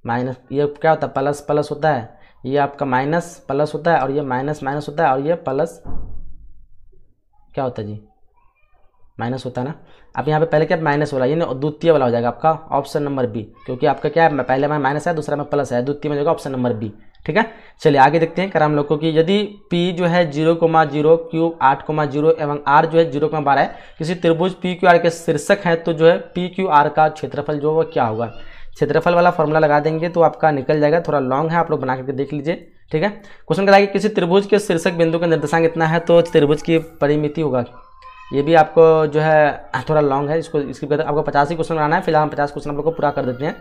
माइनस ये क्या होता है प्लस प्लस होता है ये आपका माइनस प्लस होता है और ये माइनस माइनस होता है और ये प्लस क्या होता है जी माइनस होता है ना अब यहाँ पे पहले क्या माइनस वाला यानी द्वितीय वाला हो जाएगा आपका ऑप्शन नंबर बी क्योंकि आपका क्या है पहले में माइनस है दूसरा में प्लस है द्वितीय में हो जाएगा ऑप्शन नंबर बी ठीक है चलिए आगे देखते हैं कराम लोगों लोग को कि यदि P जो है जीरो कोमा जीरो क्यू आठ कोमा जीरो एवं R जो है जीरो कोमा बारह है किसी त्रिभुज पी क्यू आर के शीर्षक है तो जो है पी क्यू आर का क्षेत्रफल जो वो क्या होगा क्षेत्रफल वाला फॉर्मूला लगा देंगे तो आपका निकल जाएगा थोड़ा लॉन्ग है आप लोग बना करके देख लीजिए ठीक है क्वेश्चन कहता है कि किसी त्रिभुज के शीर्षक बिंदु का निर्देशांक इतना है तो त्रिभुज की परिमिति होगा ये भी आपको जो है थोड़ा लॉन्ग है इसको इसकी आपको पचास ही क्वेश्चन बनाना है फिलहाल हम पचास क्वेश्चन आप लोग को पूरा कर देते हैं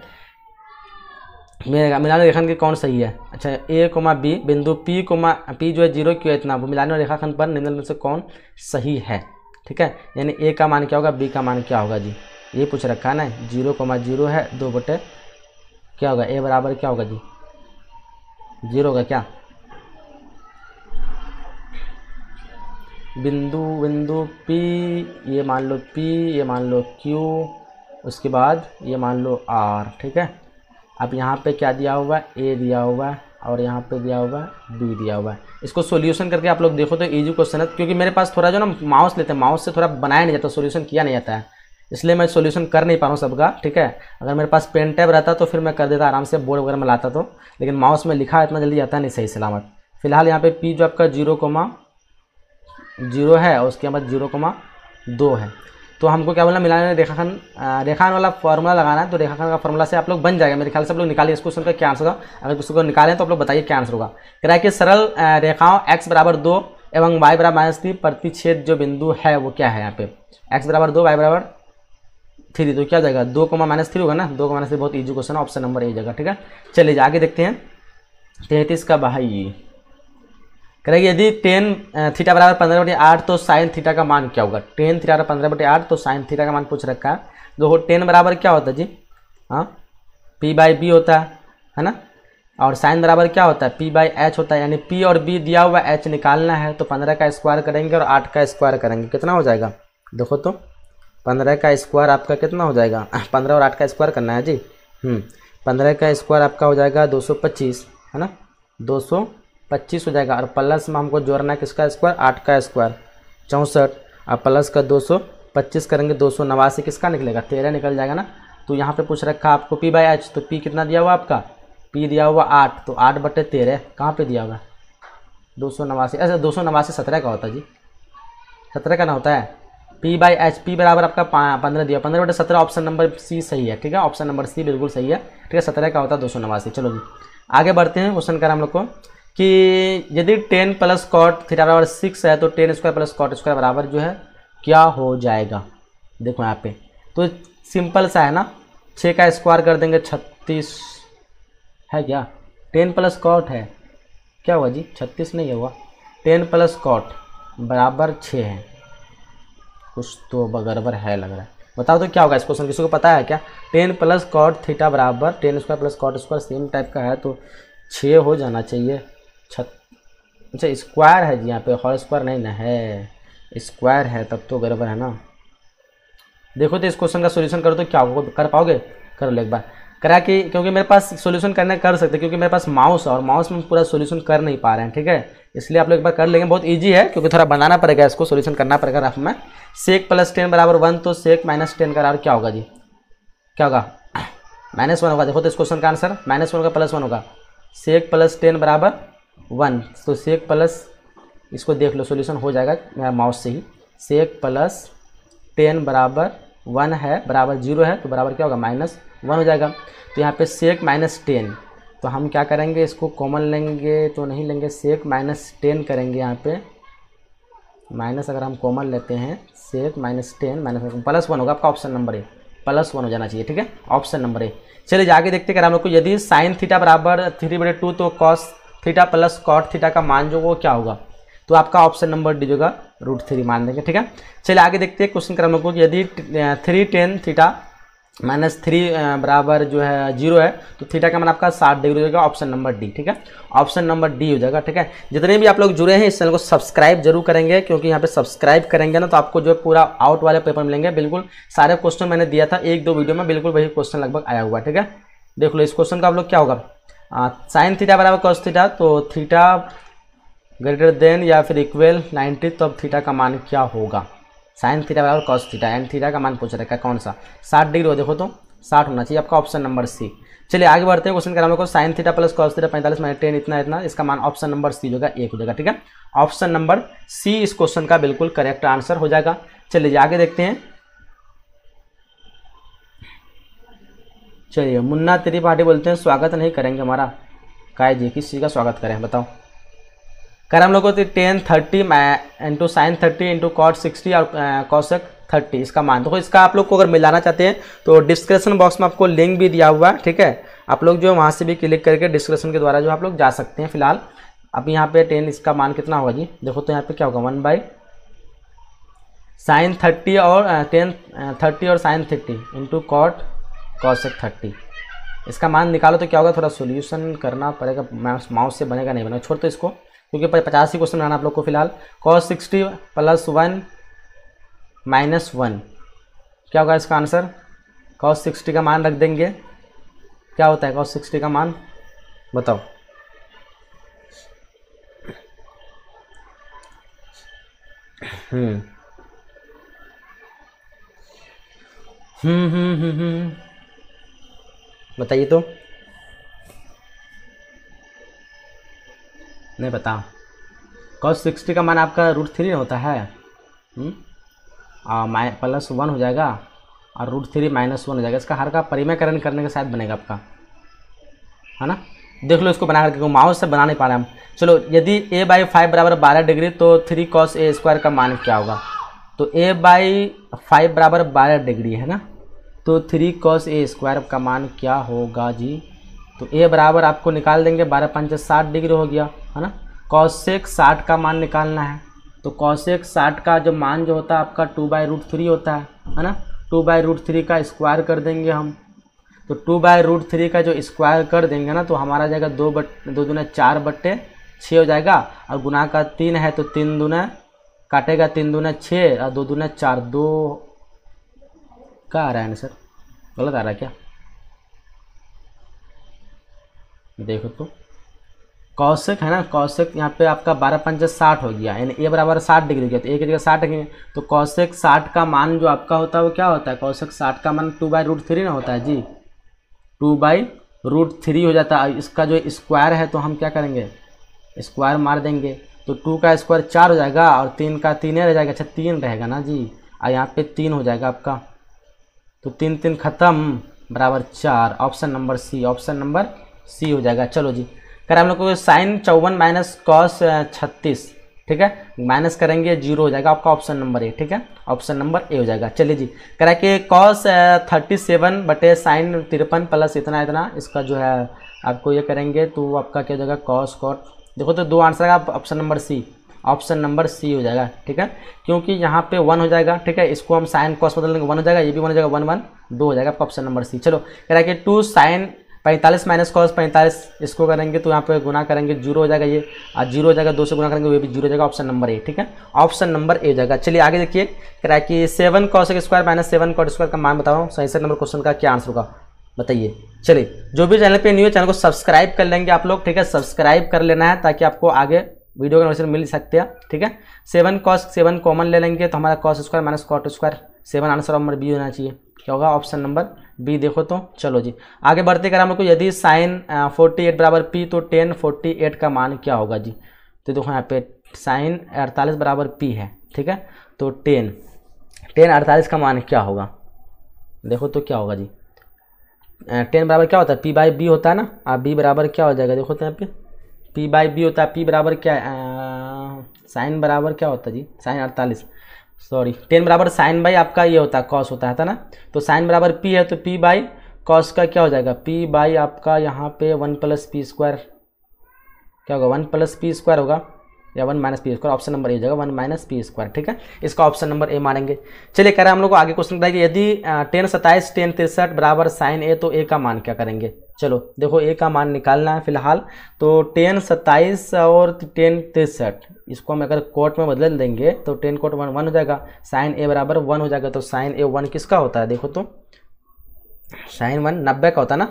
मिलाने रेखा की कौन सही है अच्छा ए कोमा बी बिंदु पी कोमा पी जो है जीरो क्यों इतना वो मिलाने रेखाखंड पर निम्न में से कौन सही है ठीक है यानी ए का मान क्या होगा बी का मान क्या होगा जी ये पूछ रखा है ना जीरो कोमा जीरो है दो बटे क्या होगा ए बराबर क्या होगा जी जीरो होगा क्या बिंदु बिंदु पी ये मान लो पी ये मान लो क्यू उसके बाद ये मान लो आर ठीक है अब यहाँ पे क्या दिया हुआ ए दिया हुआ और यहाँ पे दिया हुआ बी दिया हुआ है इसको सोल्यूशन करके आप लोग देखो तो ईजी क्वेश्चन है क्योंकि मेरे पास थोड़ा जो ना माउस लेते हैं माउस से थोड़ा बनाया नहीं जाता सोल्यूशन किया नहीं जाता है इसलिए मैं सोल्यूशन कर नहीं पा रहा हूँ सबका ठीक है अगर मेरे पास पेन टैब रहता तो फिर मैं कर देता आराम से बोर्ड वगैरह में लाता तो लेकिन माउस में लिखा इतना जल्दी आता नहीं सही सलामत फिलहाल यहाँ पे पी जो आपका जीरो कोमा जीरो है और उसके बाद जीरो कोमा दो है तो हमको क्या बोलना मिलाने रेखाखंड रेखाखंड वाला फॉर्मूला लगाना है तो रेखाखंड का फॉर्मूला से आप लोग बन जाएगा मेरे ख्याल से आप लोग निकालिए इस क्वेश्चन का क्या आंसर होगा अगर क्वेश्चन को निकालें तो आप लोग बताइए क्या आंसर होगा कह रहा है कि सरल रेखाओं एक्स बराबर दो एवं वाई बराबर माइनस थ्री प्रतिच्छेद जो बिंदु है वो क्या है यहाँ पे एक्स बराबर दो वाई बराबर थ्री तो क्या जाएगा दो कोमा माइनस थ्री होगा ना दो को माइनस थ्री बहुत ईजी क्वेश्चन है ऑप्शन नंबर ए जाएगा ठीक है चलिए आगे देखते हैं तैंतीस का बहाई करेंगे यदि टेन थीटा बराबर पंद्रह बटे आठ तो साइन थीटा का मान क्या होगा टेन थीटा बराबर पंद्रह बटे आठ तो साइन थीटा का मान पूछ रखा है देखो टेन बराबर क्या होता है जी हाँ पी बाई बी होता है है ना और साइन बराबर क्या होता है पी बाई एच होता है यानी पी और बी दिया हुआ एच निकालना है तो पंद्रह का स्क्वायर करेंगे और आठ का स्क्वायर करेंगे कितना हो जाएगा देखो तो पंद्रह का स्क्वायर आपका कितना हो जाएगा (laughs) पंद्रह और आठ का स्क्वायर करना है जी हम्म, पंद्रह का स्क्वायर आपका हो जाएगा दो सौ पच्चीस है ना दो सौ पच्चीस हो जाएगा और प्लस में हमको जोड़ना है किसका स्क्वायर आठ का स्क्वायर चौंसठ और प्लस का दो सौ पच्चीस करेंगे दो सौ नवासी किसका निकलेगा तेरह निकल जाएगा ना तो यहाँ पे पूछ रखा आपको पी बाई एच तो पी कितना दिया हुआ आपका पी दिया हुआ आठ तो आठ बटे तेरह कहाँ पर दिया हुआ दो सौ नवासी अच्छा दो सौ नवासी सत्रह का होता जी सत्रह का ना होता है पी बाई एच पी बराबर आपका पंद्रह दिया पंद्रह बटे सत्रह ऑप्शन नंबर सी सही है ठीक है ऑप्शन नंबर सी बिल्कुल सही है ठीक है सत्रह का होता है दो सौ नवासी चलो जी आगे बढ़ते हैं क्वेश्चन कर हम लोग को कि यदि टेन प्लस कॉट थीटा बराबर सिक्स है तो tan square plus cot square बराबर जो है क्या हो जाएगा देखो यहाँ पे तो सिंपल सा है ना छः का स्क्वायर कर देंगे छत्तीस है क्या टेन प्लस कॉट है क्या हुआ जी छत्तीस नहीं हुआ टेन प्लस कॉट बराबर छः है कुछ तो बगरबर है लग रहा है बताओ तो क्या होगा इस क्वेश्चन किसी को पता है क्या टेन प्लस कॉट थीटा बराबर tan square plus cot square same type का है तो छः हो जाना चाहिए छत अच्छा स्क्वायर है जी यहाँ पे हॉल स्क्वायर नहीं ना है स्क्वायर है तब तो गड़बड़ है ना देखो तो इस क्वेश्चन का सोल्यूशन करो तो क्या होगा कर पाओगे कर लो एक बार करा कि क्योंकि मेरे पास सोल्यूशन करने कर सकते क्योंकि मेरे पास माउस है और माउस में पूरा सोल्यूशन कर नहीं पा रहे हैं ठीक है इसलिए आप लोग एक बार कर लेंगे बहुत ईजी है क्योंकि थोड़ा बनाना पड़ेगा इसको सोल्यूशन करना पड़ेगा रफ में सेक प्लस टेन बराबर वन तो सेक माइनस टेन का बराबर क्या होगा जी क्या होगा माइनस (clears throat) वन होगा देखो तो इस क्वेश्चन का आंसर माइनस वन होगा प्लस वन होगा सेक प्लस टेन बराबर वन तो सेक प्लस इसको देख लो सॉल्यूशन हो जाएगा माउस से ही सेक प्लस टेन बराबर वन है बराबर जीरो है तो बराबर क्या होगा माइनस वन हो जाएगा तो यहाँ पे सेक माइनस टेन तो हम क्या करेंगे इसको कॉमन लेंगे तो नहीं लेंगे सेक माइनस टेन करेंगे यहाँ पे माइनस अगर हम कॉमन लेते हैं sec minus tan minus plus one होगा आपका option number A plus one हो जाना चाहिए ठीक है ऑप्शन नंबर ए चलिए जाके देखते हैं अगर हम लोग को यदि साइन थीटा बराबर थ्री बटे टू तो cos theta plus cot theta का मान जो वो क्या होगा तो आपका ऑप्शन नंबर डी होगा रूट थ्री मान देंगे ठीक है चलिए आगे देखते हैं क्वेश्चन क्रम को यदि three tan theta minus three बराबर जो है जीरो है तो थीटा का मान आपका साठ डिग्री हो जाएगा ऑप्शन नंबर डी ठीक है ऑप्शन नंबर डी हो जाएगा ठीक है जितने भी आप लोग जुड़े हैं इस चैनल को सब्सक्राइब जरूर करेंगे क्योंकि यहाँ पे सब्सक्राइब करेंगे ना तो आपको जो है पूरा आउट वाले पेपर मिलेंगे बिल्कुल सारे क्वेश्चन मैंने दिया था एक दो वीडियो में बिल्कुल वही क्वेश्चन लगभग आया हुआ ठीक है देख लो इस क्वेश्चन का आप लोग क्या होगा साइन थीटा बराबर कॉस थीटा तो थीटा ग्रेटर देन या फिर इक्वल 90 तो अब थीटा का मान क्या होगा साइन थीटा बराबर कॉस थीटा एंड थीटा का मान पूछ रहा है कौन सा साठ डिग्री हो देखो तो साठ होना चाहिए आपका ऑप्शन नंबर सी चलिए आगे बढ़ते हैं क्वेश्चन करा को sine theta plus cos theta पैंतालीस माइनस टेन इतना इतना इसका मान ऑप्शन नंबर सी होगा एक हो जाएगा ठीक है ऑप्शन नंबर सी इस क्वेश्चन का बिल्कुल करेक्ट आंसर हो जाएगा चलिए आगे देखते हैं चलिए मुन्ना त्रिपाठी बोलते हैं स्वागत नहीं करेंगे हमारा काय जी किस चीज़ का स्वागत करें बताओ कर हम लोग को tan thirty into sine thirty into cot sixty और कौशक थर्टी इसका मान देखो इसका आप लोग को अगर मिलाना चाहते हैं तो डिस्क्रिप्शन बॉक्स में आपको लिंक भी दिया हुआ है ठीक है आप लोग जो वहाँ से भी क्लिक करके डिस्क्रिप्शन के द्वारा जो आप लोग जा सकते हैं फिलहाल अब यहाँ पे टेन इसका मान कितना होगा जी देखो तो यहाँ पे क्या होगा वन बाई साइन थर्टी और टेन थर्टी और sine thirty into cot cosec thirty इसका मान निकालो तो क्या होगा थोड़ा सोल्यूशन करना पड़ेगा माउस से बनेगा नहीं बनेगा छोड़ तो इसको क्योंकि पचास ही क्वेश्चन बनाना आप लोग को फिलहाल cos sixty plus one minus one क्या होगा इसका आंसर कॉस सिक्सटी का मान रख देंगे क्या होता है कॉस सिक्सटी का मान बताओ हम्म हम्म हम्म हम्म, हम्म। बताइए तो? नहीं बता कॉस सिक्सटी का मान आपका रूट थ्री होता है माइ प्लस वन हो जाएगा और रूट थ्री माइनस वन हो जाएगा इसका हर का परिमयकरण करने के साथ बनेगा आपका है ना देख लो इसको बना करके माओ से बना नहीं पा रहे हम चलो यदि ए बाई फाइव बराबर बारह डिग्री तो थ्री कॉस ए स्क्वायर का मान क्या होगा तो ए बाई फाइव बराबर बारह डिग्री है ना तो थ्री कॉस ए स्क्वायर का मान क्या होगा जी तो ए बराबर आपको निकाल देंगे बारह पंच साठ डिग्री हो गया है ना कौशिक साठ का मान निकालना है तो कौशिक साठ का जो मान जो होता है आपका टू बाय रूट थ्री होता है है ना टू बाय रूट थ्री का स्क्वायर कर देंगे हम तो टू बाय रूट थ्री का जो स्क्वायर कर देंगे ना तो हमारा जाएगा दो बट दो दुना चार बट्टे छः हो जाएगा और गुना का तीन है तो तीन दुना काटेगा तीन दुना छः और दो दुना चार दो का आ रहा है ना सर गलत आ रहा है क्या देखो तो कौशिक है ना कौशिक यहाँ पे आपका बारह पंच साठ हो गया यानी ए बराबर साठ डिग्री हो गया तो एक जगह साठ डिग्री तो कौशिक साठ का मान जो आपका होता है वो क्या होता है कौशिक साठ का मान टू बाई रूट थ्री ना होता है जी टू बाई रूट थ्री हो जाता है इसका जो स्क्वायर है तो हम क्या करेंगे स्क्वायर मार देंगे तो टू का स्क्वायर चार हो जाएगा और तीन का तीन रह जाएगा अच्छा तीन रहेगा ना जी और यहाँ पे तीन हो जाएगा आपका तो तीन तीन खत्म बराबर चार option number C option number C हो जाएगा चलो जी कर हम लोग को साइन चौवन माइनस कॉस छत्तीस ठीक है माइनस करेंगे जीरो हो जाएगा आपका ऑप्शन नंबर ए ठीक है ऑप्शन नंबर ए हो जाएगा चलिए जी करा कि कॉस थर्टी सेवन बटे साइन तिरपन प्लस इतना इतना इसका जो है आपको ये करेंगे तो आपका क्या हो जाएगा कॉस कॉट देखो तो दो आंसर है option number C option number C हो जाएगा ठीक है क्योंकि यहाँ पे वन हो जाएगा ठीक है इसको हम साइन कॉस बदल देंगे वन हो जाएगा ये भी वन हो जाएगा वन वन दो हो जाएगा आपका ऑप्शन नंबर सी चलो कह रहा है कि टू साइन पैंतालीस माइनस कॉस पैंतालीस इसको करेंगे तो यहाँ पे गुना करेंगे जीरो हो जाएगा ये और जीरो हो जाएगा दो से गुना करेंगे वे भी जीरो हो जाएगा ऑप्शन नंबर ए ठीक है ऑप्शन नंबर ए हो जाएगा चलिए आगे देखिए कह रहा है कि seven cos square minus seven cot square का मान बताओ सैंसठ नंबर क्वेश्चन का क्या आंसर होगा बताइए चलिए जो भी चैनल पे न्यू है चैनल को सब्सक्राइब कर लेंगे आप लोग ठीक है सब्सक्राइब कर लेना है ताकि आपको आगे वीडियो का मिल सकते हैं ठीक है सेवन कॉस सेवन कॉमन ले लेंगे तो हमारा cos square minus cot square seven answer number B होना चाहिए क्या होगा ऑप्शन नंबर बी देखो तो चलो जी आगे बढ़ते कर हम लोग को यदि साइन फोर्टी एट बराबर पी तो टेन फोर्टी एट का मान क्या होगा जी तो देखो यहाँ पे साइन अड़तालीस बराबर पी है ठीक है तो टेन टेन अड़तालीस का मान क्या होगा देखो तो क्या होगा जी टेन बराबर क्या होता है पी बाई बी होता है ना अब बी बराबर क्या हो जाएगा देखो तो यहाँ पे पी बाई बी होता है पी बराबर क्या साइन बराबर क्या होता जी साइन अड़तालीस सॉरी टेन बराबर साइन बाई आपका ये होता है कॉस होता है था ना तो साइन बराबर पी है तो पी बाई कॉस का क्या हो जाएगा पी बाई आपका यहाँ पे वन प्लस पी स्क्वायर क्या होगा वन प्लस पी स्क्वायर होगा या one minus p square option number A जाएगा वन माइनस पी स्क्वायर ठीक है इसका ऑप्शन नंबर ए मानेंगे चलिए कह रहे हैं हम लोग को आगे क्वेश्चन बताया कि यदि टेन सत्ताईस टेन तिरसठ बराबर साइन ए तो ए का मान क्या करेंगे चलो देखो ए का मान निकालना है फिलहाल तो टेन सत्ताईस और टेन तिरसठ इसको हम अगर कोट में बदल देंगे तो टेन कोट वन वन हो जाएगा साइन ए बराबर वन हो जाएगा तो साइन ए वन किसका होता है देखो तो साइन वन नब्बे का होता है ना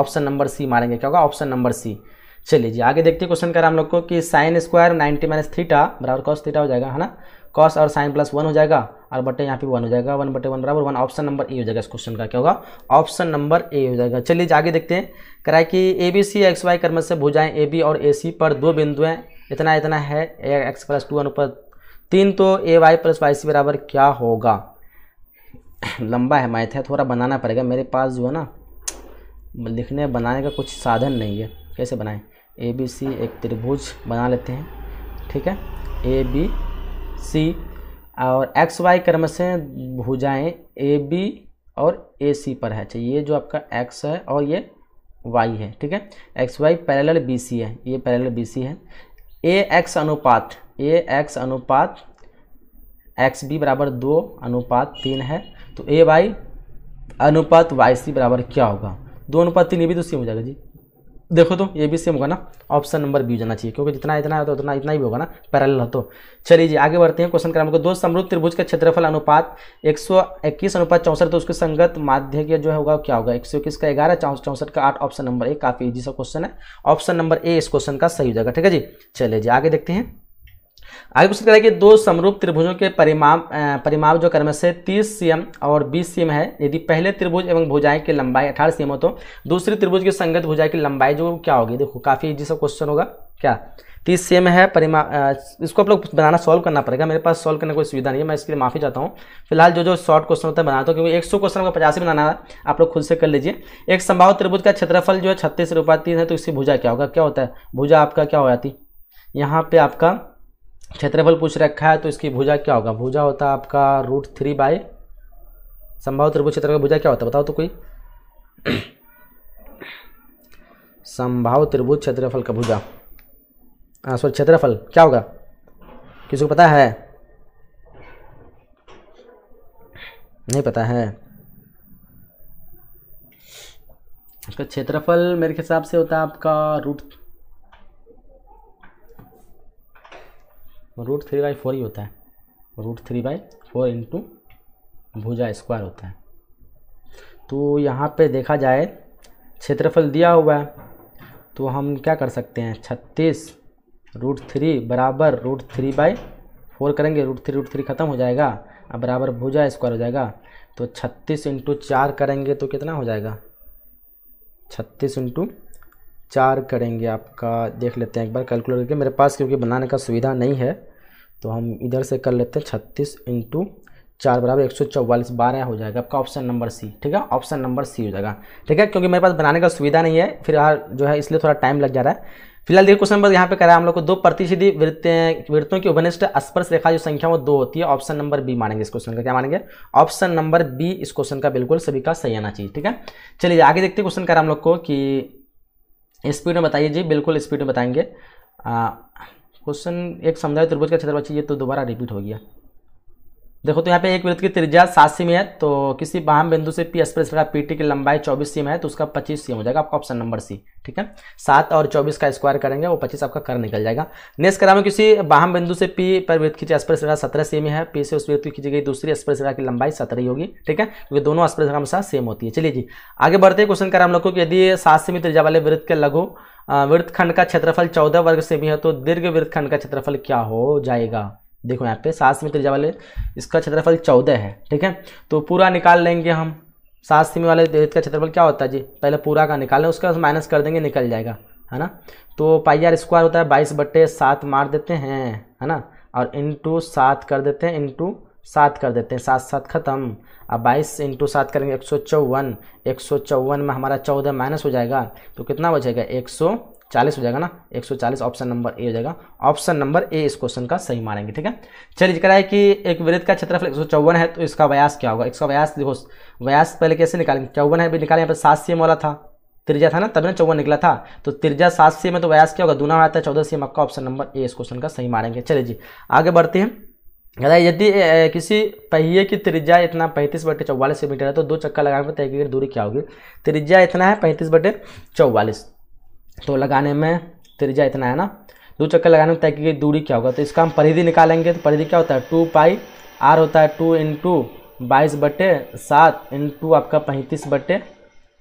ऑप्शन नंबर सी मारेंगे क्या होगा ऑप्शन नंबर सी चलिए जी आगे देखते हैं क्वेश्चन करा हम लोग को कि sine square ninety minus theta बराबर कॉस थीटा हो जाएगा है ना कॉस और साइन प्लस वन हो जाएगा और बटे यहाँ पे वन हो जाएगा वन बटे वन बराबर वन ऑप्शन नंबर ए हो जाएगा इस क्वेश्चन का क्या होगा ऑप्शन नंबर ए हो जाएगा चलिए जी आगे देखते हैं कराए कि A B C X Y कर्म से भुजाएं ए बी और ए सी पर दो बिंदु हैं इतना इतना है एक्स प्लस टू अनुपात तीन तो A Y plus Y C बराबर क्या होगा (clears throat) लंबा है मैथ है थोड़ा बनाना पड़ेगा मेरे पास जो है ना लिखने बनाने का कुछ साधन नहीं है कैसे बनाएं ए बी सी एक त्रिभुज बना लेते हैं ठीक है ए बी सी और एक्स वाई क्रम से भुजाएं ए बी और ए सी पर है चाहिए अच्छा, ये जो आपका एक्स है और ये वाई है ठीक है X Y parallel B C है ये पैरेलल बी सी है ए एक्स अनुपात ए एक्स अनुपात एक्स बी बराबर दो अनुपात तीन है तो ए वाई अनुपात वाई सी बराबर क्या होगा दो अनुपात तीन ये भी तो सेम हो जाएगा जी देखो तो ये भी सेम होगा ना ऑप्शन नंबर बी जाना चाहिए क्योंकि जितना इतना है तो उतना इतना ही होगा ना पैरल तो चलिए जी आगे बढ़ते हैं क्वेश्चन क्रमांक दो समृद्ध त्रिभुज का क्षेत्रफल अनुपात एक सौ इक्कीस अनुपात चौंसठ तो उसके संगत माध्य के जो होगा क्या होगा एक सौ इक्कीस का ग्यारह चौंसठ का आठ ऑप्शन नंबर एक काफी ईजी सा क्वेश्चन है ऑप्शन नंबर ए इस क्वेश्चन का सही हो जाएगा ठीक है जी चलिए जी आगे देखते हैं आगे क्वेश्चन करें कि दो समरूप त्रिभुजों के परिमाप परिमाप जो क्रम से 30 सीएम और 20 सीएम है यदि पहले त्रिभुज एवं भुजाएं की लंबाई 18 सीएम हो तो दूसरी त्रिभुज की संगत भुजाएं की लंबाई जो क्या होगी देखो काफ़ी इजी सा क्वेश्चन होगा क्या 30 सीएम है परिमा इसको आप लोग बनाना सॉल्व करना पड़ेगा मेरे पास सॉल्व करने कोई सुविधा नहीं है मैं इसके लिए माफ़ी चाहता हूँ फिलहाल जो जो शॉर्ट क्वेश्चन होता है बनाता हूँ क्योंकि एक सौ क्वेश्चन को पचास बनाना है आप लोग खुद से कर लीजिए एक संभाव त्रिभुज का क्षेत्रफल जो है छत्तीस रुपये तीन है तो इसकी भूजा क्या होगा क्या होता है भूजा आपका क्या हो जाती यहाँ पे आपका क्षेत्रफल पूछ रखा है तो इसकी भुजा क्या होगा भुजा होता है आपका रूट थ्री बाय संभावित त्रिभुज क्षेत्र का भुजा क्या होता है बताओ तो कोई संभाव त्रिभुज क्षेत्रफल का भुजा हाँ सॉरी क्षेत्रफल क्या होगा किसी को पता है नहीं पता है इसका क्षेत्रफल मेरे हिसाब से होता है आपका root root three by four ही होता है root three by four into भुजा स्क्वायर होता है तो यहाँ पे देखा जाए क्षेत्रफल दिया हुआ है तो हम क्या कर सकते हैं छत्तीस रूट थ्री बराबर रूट थ्री बाई फोर करेंगे रूट थ्री रूट थ्री ख़त्म हो जाएगा अब बराबर भुजा स्क्वायर हो जाएगा तो छत्तीस इंटू चार करेंगे तो कितना हो जाएगा छत्तीस इंटू चार करेंगे आपका देख लेते हैं एक बार कैलकुलेट करके मेरे पास क्योंकि बनाने का सुविधा नहीं है तो हम इधर से कर लेते हैं छत्तीस इंटू चार बराबर एक सौ चौवालीस बारह हो जाएगा आपका ऑप्शन नंबर सी ठीक है ऑप्शन नंबर सी हो जाएगा ठीक है क्योंकि मेरे पास बनाने का सुविधा नहीं है फिर जो है इसलिए थोड़ा टाइम लग जा रहा है फिलहाल देखिए क्वेश्चन नंबर यहाँ पे करा है हम लोग को दो प्रतिशत वृत्तों की उभनिष्ठ स्पर्श रेखा जो संख्या वो दो होती है ऑप्शन नंबर बी मानेंगे इस क्वेश्चन का क्या मानेंगे ऑप्शन नंबर बी इस क्वेश्चन का बिल्कुल सभी का सही आना चाहिए ठीक है चलिए आगे देखते हैं क्वेश्चन करा हम लोग को कि स्पीड में बताइए जी बिल्कुल स्पीड में बताएंगे क्वेश्चन एक समुदाय त्रिभुज का क्षेत्रफल चाहिए तो दोबारा रिपीट हो गया देखो तो यहाँ पे एक वृत्त की त्रिज्या सात सीम है तो किसी वाहन बिंदु से पी एक्सप्रेस का पीटी की लंबाई चौबीस सीम है तो उसका पच्चीस सीम हो जाएगा आपका ऑप्शन नंबर सी ठीक है सात और चौबीस का स्क्वायर करेंगे वो पच्चीस आपका कर निकल जाएगा नेक्स्ट क्रम में किसी वाहन बिंदु से पी पर वृत्त खींचे एक्सप्रेस रेखा सत्रह सीम है पी से उस वृत्त की खींची गई दूसरी एक्सप्रेस रेखा की लंबाई सत्रह होगी ठीक है क्योंकि दोनों एक्सप्रेस रेखा हमेशा सेम होती है चलिए जी आगे बढ़ते क्वेश्चन करा हम लोग को यदि सात सीमी त्रिज्या वाले वृत्त के लघु वृत्तखंड का क्षेत्रफल चौदह वर्ग सेमी है तो दीर्घ वृत्तखंड का क्षेत्रफल क्या हो जाएगा देखो यहाँ पे सात सीमी त्रिज्या वाले इसका क्षेत्रफल चौदह है ठीक है तो पूरा निकाल लेंगे हम सात सीमी वाले रेत का क्षेत्रफल क्या होता है जी पहले पूरा का निकालें उसके बाद माइनस कर देंगे निकल जाएगा है ना तो पाई आर स्क्वायर होता है बाईस बट्टे सात मार देते हैं है ना और इंटू सात कर देते हैं इंटू सात कर देते हैं सात सात खत्म अब बाईस इंटू सात करेंगे एक सौ चौवन एक सौ चौवन में हमारा चौदह माइनस हो जाएगा तो कितना बचेगा एक सौ चालीस हो जाएगा ना एक सौ चालीस ऑप्शन नंबर ए हो जाएगा ऑप्शन नंबर ए इस क्वेश्चन का सही मानेंगे ठीक है चलिए कह है कि एक वृत्त का क्षेत्रफल एक सौ चौवन है तो इसका व्यास क्या होगा इसका व्यास देखो व्यास पहले कैसे निकालेंगे चौवन है अभी निकाले यहाँ पर सात सीएम वाला था त्रिज्या था ना तभी ना चौवन निकला था तो त्रिज्या सात सी है तो व्यास क्या होगा दूना आता है चौदह सीएम आपका ऑप्शन नंबर ए इस क्वेश्चन का सही मारेंगे चलिए जी आगे बढ़ते हैं है यदि किसी पहिए की त्रिज्या इतना पैंतीस बटे चौवालीस मीटर है तो दो चक्कर लगाने पर तय की दूरी क्या होगी त्रिज्या इतना है पैंतीस बटे चौवालीस तो लगाने में त्रिजा इतना है ना दो चक्कर लगाने में तय की दूरी क्या होगा तो इसका हम परिधि निकालेंगे तो परिधि क्या होता है टू पाई आर होता है टू इंटू बाईस बटे सात इंटू आपका पैंतीस बटे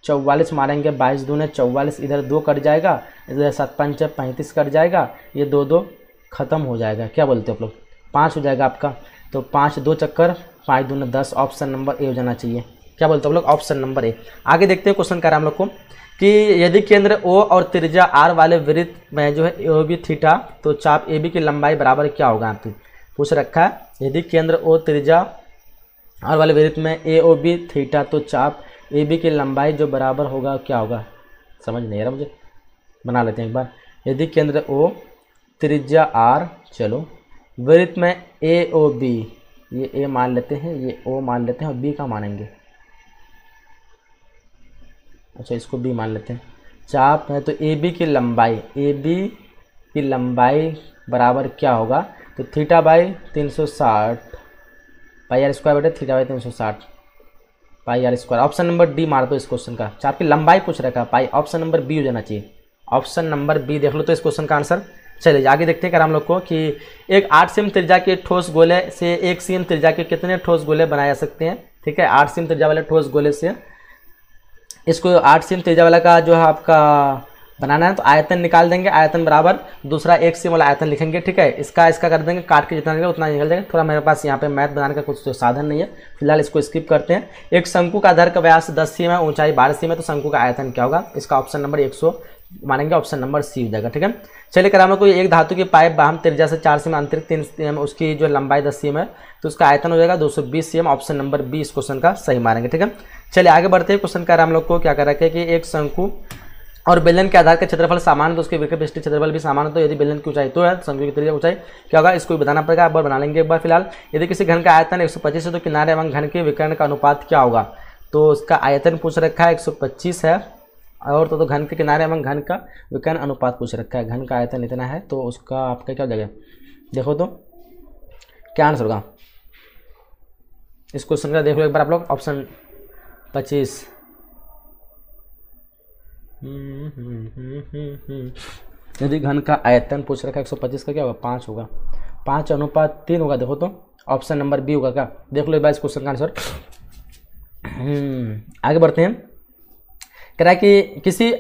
चौवालीस मारेंगे बाईस दूने चौवालीस इधर दो कट जाएगा इधर सात पंच पैंतीस कट जाएगा ये दो दो ख़त्म हो जाएगा क्या बोलते हो आप लोग पाँच हो जाएगा आपका तो पाँच दो चक्कर पाँच दूने दस ऑप्शन नंबर ए हो जाना चाहिए क्या बोलते हो आप लोग ऑप्शन नंबर ए आगे देखते हैं क्वेश्चन कह रहे हैं हम लोग को कि यदि केंद्र ओ और त्रिज्या आर वाले वृत्त में जो है ए ओ बी थीटा तो चाप ए बी की लंबाई बराबर क्या होगा आपकी पूछ रखा है यदि केंद्र ओ त्रिज्या आर वाले वृत्त में ए ओ बी थीटा तो चाप ए बी की लंबाई जो बराबर होगा क्या होगा समझ नहीं आ रहा मुझे बना लेते हैं एक बार यदि केंद्र ओ त्रिज्या आर चलो वृत्त में ए ओ बी ये ए मान लेते हैं ये ओ मान लेते हैं और बी का मानेंगे अच्छा इसको बी मान लेते हैं चाप है तो ए बी की लंबाई ए बी की लंबाई बराबर क्या होगा तो थीटा बाई तीन सौ साठ पाई आर स्क्वायर बैठे थीटा बाई तीन सौ साठ pi r square option number D मार दो इस क्वेश्चन का चाप की लंबाई पूछ रखा पाई ऑप्शन नंबर बी हो जाना चाहिए ऑप्शन नंबर बी देख लो तो इस क्वेश्चन का आंसर चलिए आगे देखते हैं कर हम लोग को कि एक आठ सीम त्रिज्या के ठोस गोले से एक सीम त्रिज्या के कितने ठोस गोले बनाए जा सकते हैं ठीक है आठ सीम त्रिज्या वाले ठोस गोले से इसको आठ सीम तेजा वाला का जो है आपका बनाना है तो आयतन निकाल देंगे आयतन बराबर दूसरा एक सीम वाला आयतन लिखेंगे ठीक है इसका इसका कर देंगे काट के जितना निकल उतना निकल जाएगा थोड़ा मेरे पास यहाँ पे मैथ बनाने का कुछ तो साधन नहीं है फिलहाल इसको स्किप करते हैं एक शंकु का आधार का व्यास दस सीम है ऊंचाई बारह सीम है तो शंकु का आयतन क्या होगा इसका ऑप्शन नंबर एक सौ मानेंगे ऑप्शन नंबर सी हो जाएगा ठीक है चलिए हमें कोई एक धातु की पाइप बाहम त्रिज्या से चार सीम आंतरिक तीन सीएम उसकी जो लंबाई दस सीएम है तो उसका आयतन हो जाएगा 220 सीएम ऑप्शन नंबर बी इस क्वेश्चन का सही मानेंगे ठीक है चलिए आगे बढ़ते हैं क्वेश्चन कर हम लोग को क्या कर रखे कि एक शंकु और बेलन के आधार का क्षेत्रफल सामान तो उसके विकल्प दृष्टि क्षेत्रफल भी सामान तो यदि बेलन की ऊंचाई तो है शंकु की त्रिज्या ऊंचाई क्या होगा इसको बताना पड़ेगा एक बार बना लेंगे एक बार फिलहाल यदि किसी घन का आयतन पच्चीस है तो किनारे एवं घन के विकर्ण का अनुपात क्या होगा तो उसका आयतन पूछ रखा है पच्चीस है और तो, तो घन के किनारे एवं घन का विकर्ण अनुपात पूछ रखा है घन का आयतन इतना है तो उसका आपका क्या जगह देखो तो क्या आंसर होगा इस क्वेश्चन का देख लो एक बार आप लोग ऑप्शन पच्चीस यदि घन का आयतन पूछ रखा है एक सौ पच्चीस का क्या होगा पाँच होगा पाँच अनुपात तीन होगा देखो तो ऑप्शन नंबर बी होगा क्या देख लो एक बार इस क्वेश्चन का आंसर हम्म, आगे बढ़ते हैं कह रहा है कि किसी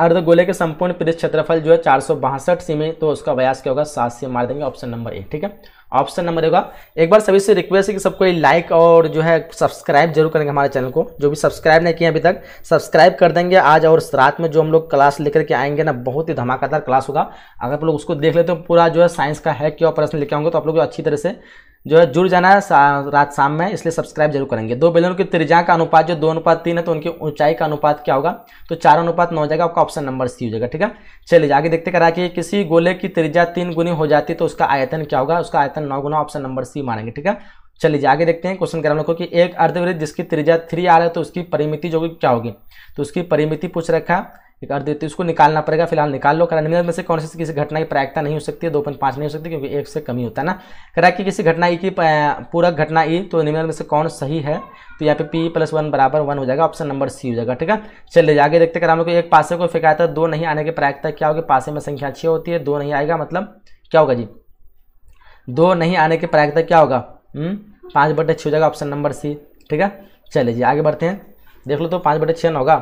अर्ध गोले के संपूर्ण पृष्ठ क्षेत्रफल जो है चार सौ बासठ सीमी तो उसका व्यास क्या होगा सात से मार देंगे ऑप्शन नंबर एक ठीक है ऑप्शन नंबर होगा एक बार सभी से रिक्वेस्ट है कि सबको लाइक और जो है सब्सक्राइब जरूर करेंगे हमारे चैनल को जो भी सब्सक्राइब नहीं किया अभी तक सब्सक्राइब कर देंगे आज और रात में जो हम लोग क्लास लेकर के आएंगे ना बहुत ही धमाकेदार क्लास होगा अगर आप लोग उसको देख लेते हो पूरा जो है साइंस का है क्यों प्रश्न लिखे होंगे तो आप लोग अच्छी तरह से जो है जुड़ जाना है सा, रात शाम में इसलिए सब्सक्राइब जरूर करेंगे दो बेलून की त्रिज्या का अनुपात जो दो अनुपात तीन है तो उनकी ऊंचाई का अनुपात क्या होगा तो चार अनुपात नौ हो जाएगा आपका ऑप्शन नंबर सी हो जाएगा ठीक है चलिए आगे देखते करा कि किसी गोले की त्रिज्या तीन गुनी हो जाती तो उसका आयतन क्या होगा उसका आयतन नौ गुना ऑप्शन नंबर सी मानेंगे ठीक है चलिए आगे देखते हैं क्वेश्चन करा को कि एक अर्धवृत्त जिसकी त्रिज्या थ्री आ रहा है तो उसकी परिमिति जो क्या होगी तो उसकी परिमिति पूछ रखा है कर देते उसको निकालना पड़ेगा फिलहाल निकाल लो निम्नलिखित में से कौन सी किसी घटना की प्रायिकता नहीं हो सकती है दो पॉइंट पाँच नहीं हो सकती क्योंकि एक से कमी होता है ना करा कि किसी घटना ई की पूरक घटना ई तो निम्न में से कौन सही है तो यहाँ पे पी प्लस वन बराबर वन हो जाएगा ऑप्शन नंबर सी हो जाएगा ठीक है चलिए आगे देखते कर हम लोग एक पासे को फेंका था दो नहीं आने की प्रायिकता क्या होगी पासे में संख्या अच्छी होती है दो नहीं आएगा मतलब क्या होगा जी दो नहीं आने की प्रायिकता क्या होगा हम्म, पाँच बटे छः हो जाएगा ऑप्शन नंबर सी ठीक है चलिए जी आगे बढ़ते हैं देख लो तो पाँच बटे छः होगा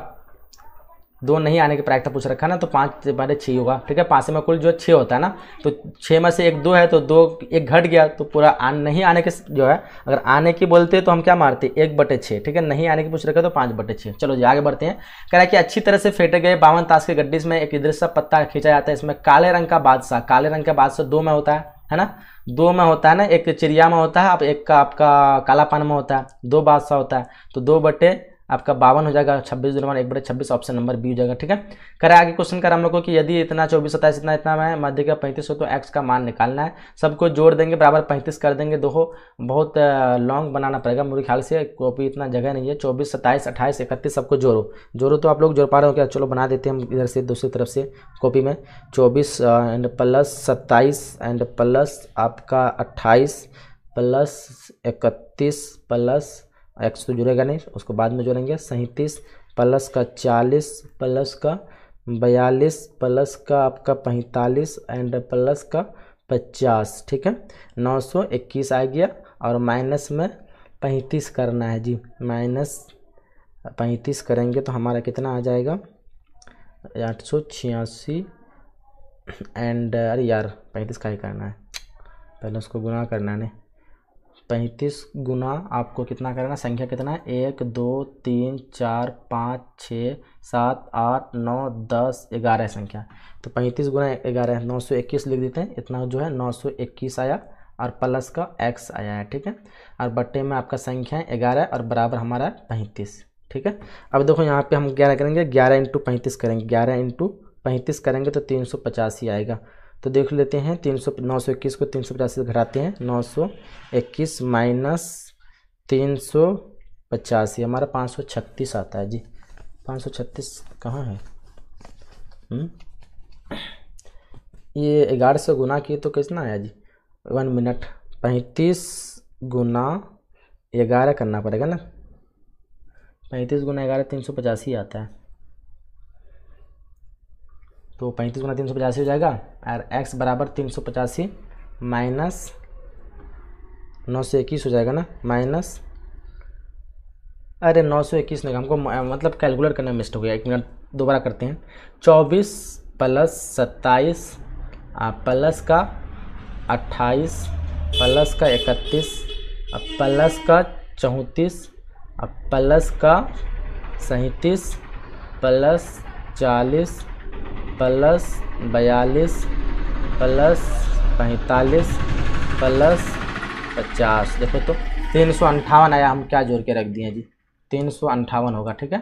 दो नहीं आने की प्रायिकता पूछ रखा ना तो पाँच बारे छः होगा ठीक है पाँच में कुल जो छः होता है ना तो छः में से एक दो है तो दो एक घट गया तो पूरा आन नहीं आने के जो है अगर आने की बोलते तो हम क्या मारते एक बटे छः ठीक है नहीं आने की पूछ रखा तो पाँच बटे छः चलो जी आगे बढ़ते हैं कह रहा कि अच्छी तरह से फेंटे गए बावन ताश के गड्डी में एक इधर सा पत्ता खींचा जाता है इसमें काले रंग का बादशाह काले रंग का बादशाह दो में होता है है ना दो में होता है ना एक चिड़िया में होता है आप एक का आपका कालापन में होता है दो बादशाह होता है तो दो बटे आपका बावन हो जाएगा छब्बीस जुर्मान एक बड़े छब्बीस ऑप्शन नंबर बी हो जाएगा ठीक है करें आगे क्वेश्चन करें हम लोग को कि यदि इतना चौबीस सत्ताईस इतना इतना है मध्य का पैंतीस हो तो एक्स का मान निकालना है सबको जोड़ देंगे बराबर पैंतीस कर देंगे दो बहुत लॉन्ग बनाना पड़ेगा मेरे ख्याल से कॉपी इतना जगह नहीं है चौबीस सत्ताईस अट्ठाईस इकतीस सबको जोड़ो जोड़ो तो आप लोग जोड़ पा रहे हो क्या चलो बना देते हैं हम इधर से दूसरी तरफ से कॉपी में चौबीस एंड प्लस सत्ताईस एंड प्लस आपका अट्ठाईस प्लस इकतीस प्लस एक्स तो जुड़ेगा नहीं उसको बाद में जोड़ेंगे सैंतीस प्लस का चालीस प्लस का बयालीस प्लस का आपका पैंतालीस एंड प्लस का पचास ठीक है नौ सौ इक्कीस आ गया और माइनस में पैंतीस करना है जी माइनस पैंतीस करेंगे तो हमारा कितना आ जाएगा आठ सौ छियासी एंड अरे यार पैंतीस का ही करना है पहले उसको गुना करना नहीं पैंतीस गुना आपको कितना करना संख्या कितना है एक दो तीन चार पाँच छः सात आठ नौ दस ग्यारह संख्या तो पैंतीस गुना ग्यारह नौ सौ इक्कीस लिख देते हैं इतना जो है नौ सौ इक्कीस आया और प्लस का एक्स आया है ठीक है और बट्टे में आपका संख्या है ग्यारह और बराबर हमारा पैंतीस ठीक है अब देखो यहाँ पर हम ग्यारह करेंगे ग्यारह इंटू पैंतीस करेंगे ग्यारह इंटू पैंतीस करेंगे तो तीन सौ ही आएगा तो देख लेते हैं तीन सौ नौ सौ इक्कीस को तीन सौ पचासी से घटाते हैं नौ सौ इक्कीस माइनस तीन सौ पचासी हमारा पाँच सौ छत्तीस आता है जी पाँच सौ छत्तीस कहाँ है हुँ? हम्म। ये ग्यारह सौ गुना किए तो कितना आया जी वन मिनट पैंतीस गुना ग्यारह करना पड़ेगा ना पैंतीस गुना ग्यारह तीन सौ पचासी आता है तो पैंतीस गुना तीन सौ पचासी हो जाएगा और एक्स बराबर तीन सौ पचासी माइनस नौ सौ इक्कीस हो जाएगा ना माइनस अरे नौ सौ इक्कीस नहीं हमको मतलब कैलकुलेट करना मिस्ट हो गया एक मिनट दोबारा करते हैं चौबीस प्लस सत्ताईस प्लस का अट्ठाईस प्लस का इकतीस प्लस का चौंतीस प्लस का सैंतीस प्लस चालीस प्लस बयालीस प्लस पैंतालीस प्लस पचास देखो तो तीन सौ अंठावन आया हम क्या जोड़ के रख दिए जी तीन सौ अंठावन होगा ठीक है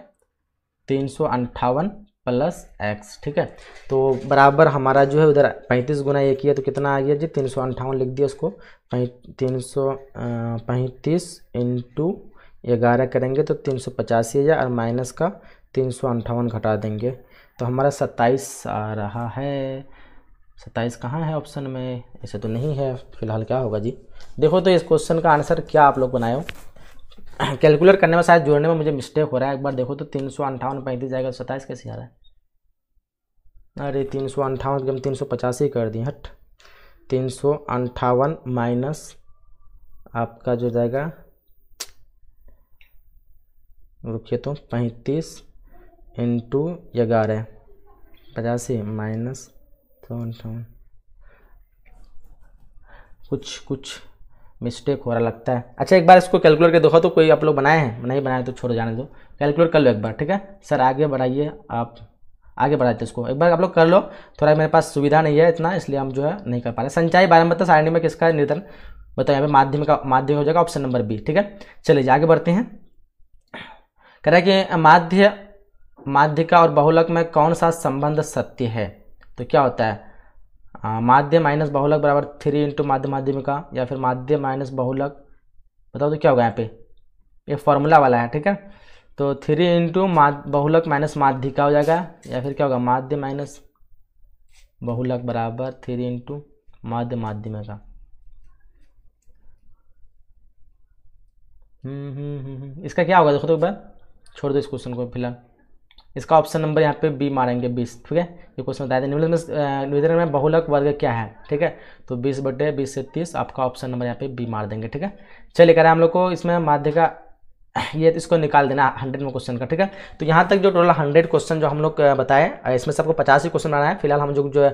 तीन सौ अंठावन प्लस एक्स ठीक है तो बराबर हमारा जो है उधर पैंतीस गुना ये किया तो कितना आ गया जी तीन सौ अंठावन लिख दिया उसको तीन सौ पैंतीस इंटू ग्यारह करेंगे तो तीन सौ पचासी हज़ार और माइनस का तीन सौ अंठावन घटा देंगे तो हमारा सत्ताईस आ रहा है सत्ताईस कहाँ है ऑप्शन में ऐसे तो नहीं है फिलहाल क्या होगा जी देखो तो इस क्वेश्चन का आंसर क्या आप लोग बनाए हो कैलकुलेट करने में शायद जोड़ने में मुझे मिस्टेक हो रहा है एक बार देखो तो तीन सौ अंठावन पैंतीस जाएगा सत्ताईस कैसे आ रहा है अरे तीन सौ अंठावन एकदम तीन सौ पचासी कर दिए हट तीन सौ अंठावन माइनस आपका जो जाएगा रुकिए तो पैंतीस इंटू ग्यारह पचासी माइनस चौन कुछ कुछ मिस्टेक हो रहा लगता है अच्छा एक बार इसको कैलकुलेट कर देखो तो कोई आप लोग बनाए हैं नहीं बनाए तो छोड़ जाने दो कैलकुलेट कर लो एक बार ठीक है सर आगे बढ़ाइए आप आगे बढ़ाते इसको एक बार आप लोग कर लो थोड़ा मेरे पास सुविधा नहीं है इतना इसलिए हम जो है नहीं कर पा रहे संचाई बारे में सारणी में किसका निर्धन बताओ यहाँ पे माध्यम का माध्यम हो जाएगा ऑप्शन नंबर बी ठीक है चलिए आगे बढ़ते हैं कह रहा है कि माध्य माध्यिका और बहुलक में कौन सा संबंध सत्य है तो क्या होता है माध्य माइनस बहुलक बराबर थ्री इंटू माध्य माध्यमिका या फिर माध्य माइनस बहुलक बताओ तो क्या होगा यहाँ पे ये फॉर्मूला वाला है ठीक है तो थ्री इंटू बहुलक माइनस माध्यिका हो जाएगा या फिर क्या होगा माध्य माइनस बहुलक बराबर थ्री इंटू माध्य माध्यमिका हम्म, हम्म, हम्म, इसका क्या होगा देखो तो एक बार छोड़ दो इस क्वेश्चन को फिलहाल इसका ऑप्शन नंबर यहाँ पे बी मारेंगे बीस ठीक है ये क्वेश्चन बताया था निम्नलिखित निवेदन में बहुलक वर्ग क्या है ठीक है तो बीस बटे बीस से तीस आपका ऑप्शन नंबर यहाँ पे बी मार देंगे ठीक है चलिए करें हम लोग को इसमें माध्य का ये तो इसको निकाल देना हंड्रेड में क्वेश्चन का ठीक है तो यहाँ तक जो टोटल हंड्रेड क्वेश्चन जो हम लोग बताए इसमें सबको पचास ही क्वेश्चन बनाए है फिलहाल हम लोग जो है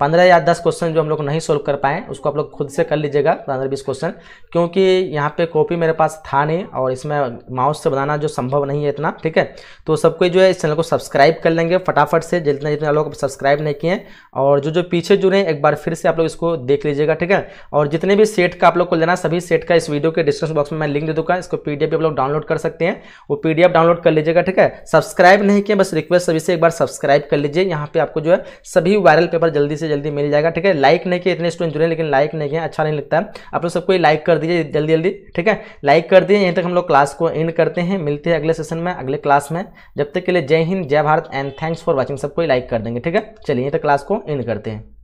पंद्रह या दस क्वेश्चन जो हम लोग नहीं सोल्व कर पाए उसको आप लोग खुद से कर लीजिएगा पंद्रह बीस क्वेश्चन क्योंकि यहाँ पे कॉपी मेरे पास था नहीं और इसमें माउस से बनाना जो संभव नहीं है इतना ठीक है तो सबको जो है इस चैनल को सब्सक्राइब कर लेंगे फटाफट से जितना जितना लोग सब्सक्राइब नहीं किए और जो जो पीछे जुड़े हैं एक बार फिर से आप लोग इसको देख लीजिएगा ठीक है और जितने भी सेट का आप लोग को लेना सभी सेट का इस वीडियो के डिस्क्रिप्शन बॉक्स में मैं लिंक दे दूँगा इसको पी आप लोग डाउनलोड डाउनलोड कर सकते हैं वो पी डाउनलोड कर लीजिएगा ठीक है सब्सक्राइब नहीं किया बस रिक्वेस्ट सभी से एक बार सब्सक्राइब कर लीजिए यहाँ पे आपको जो है सभी वायरल पेपर जल्दी से जल्दी मिल जाएगा ठीक है लाइक नहीं किया इतने स्टूडेंट जुड़े लेकिन लाइक नहीं किया अच्छा नहीं लगता है आप लोग सबको लाइक कर दीजिए जल्दी जल्दी ठीक है लाइक कर दिए यहीं तक हम लोग क्लास को एंड करते हैं मिलते हैं अगले सेशन में अगले क्लास में जब तक के लिए जय हिंद जय Bharat and thanks for watching सबको लाइक कर देंगे ठीक है चलिए यहीं तक क्लास को एंड करते हैं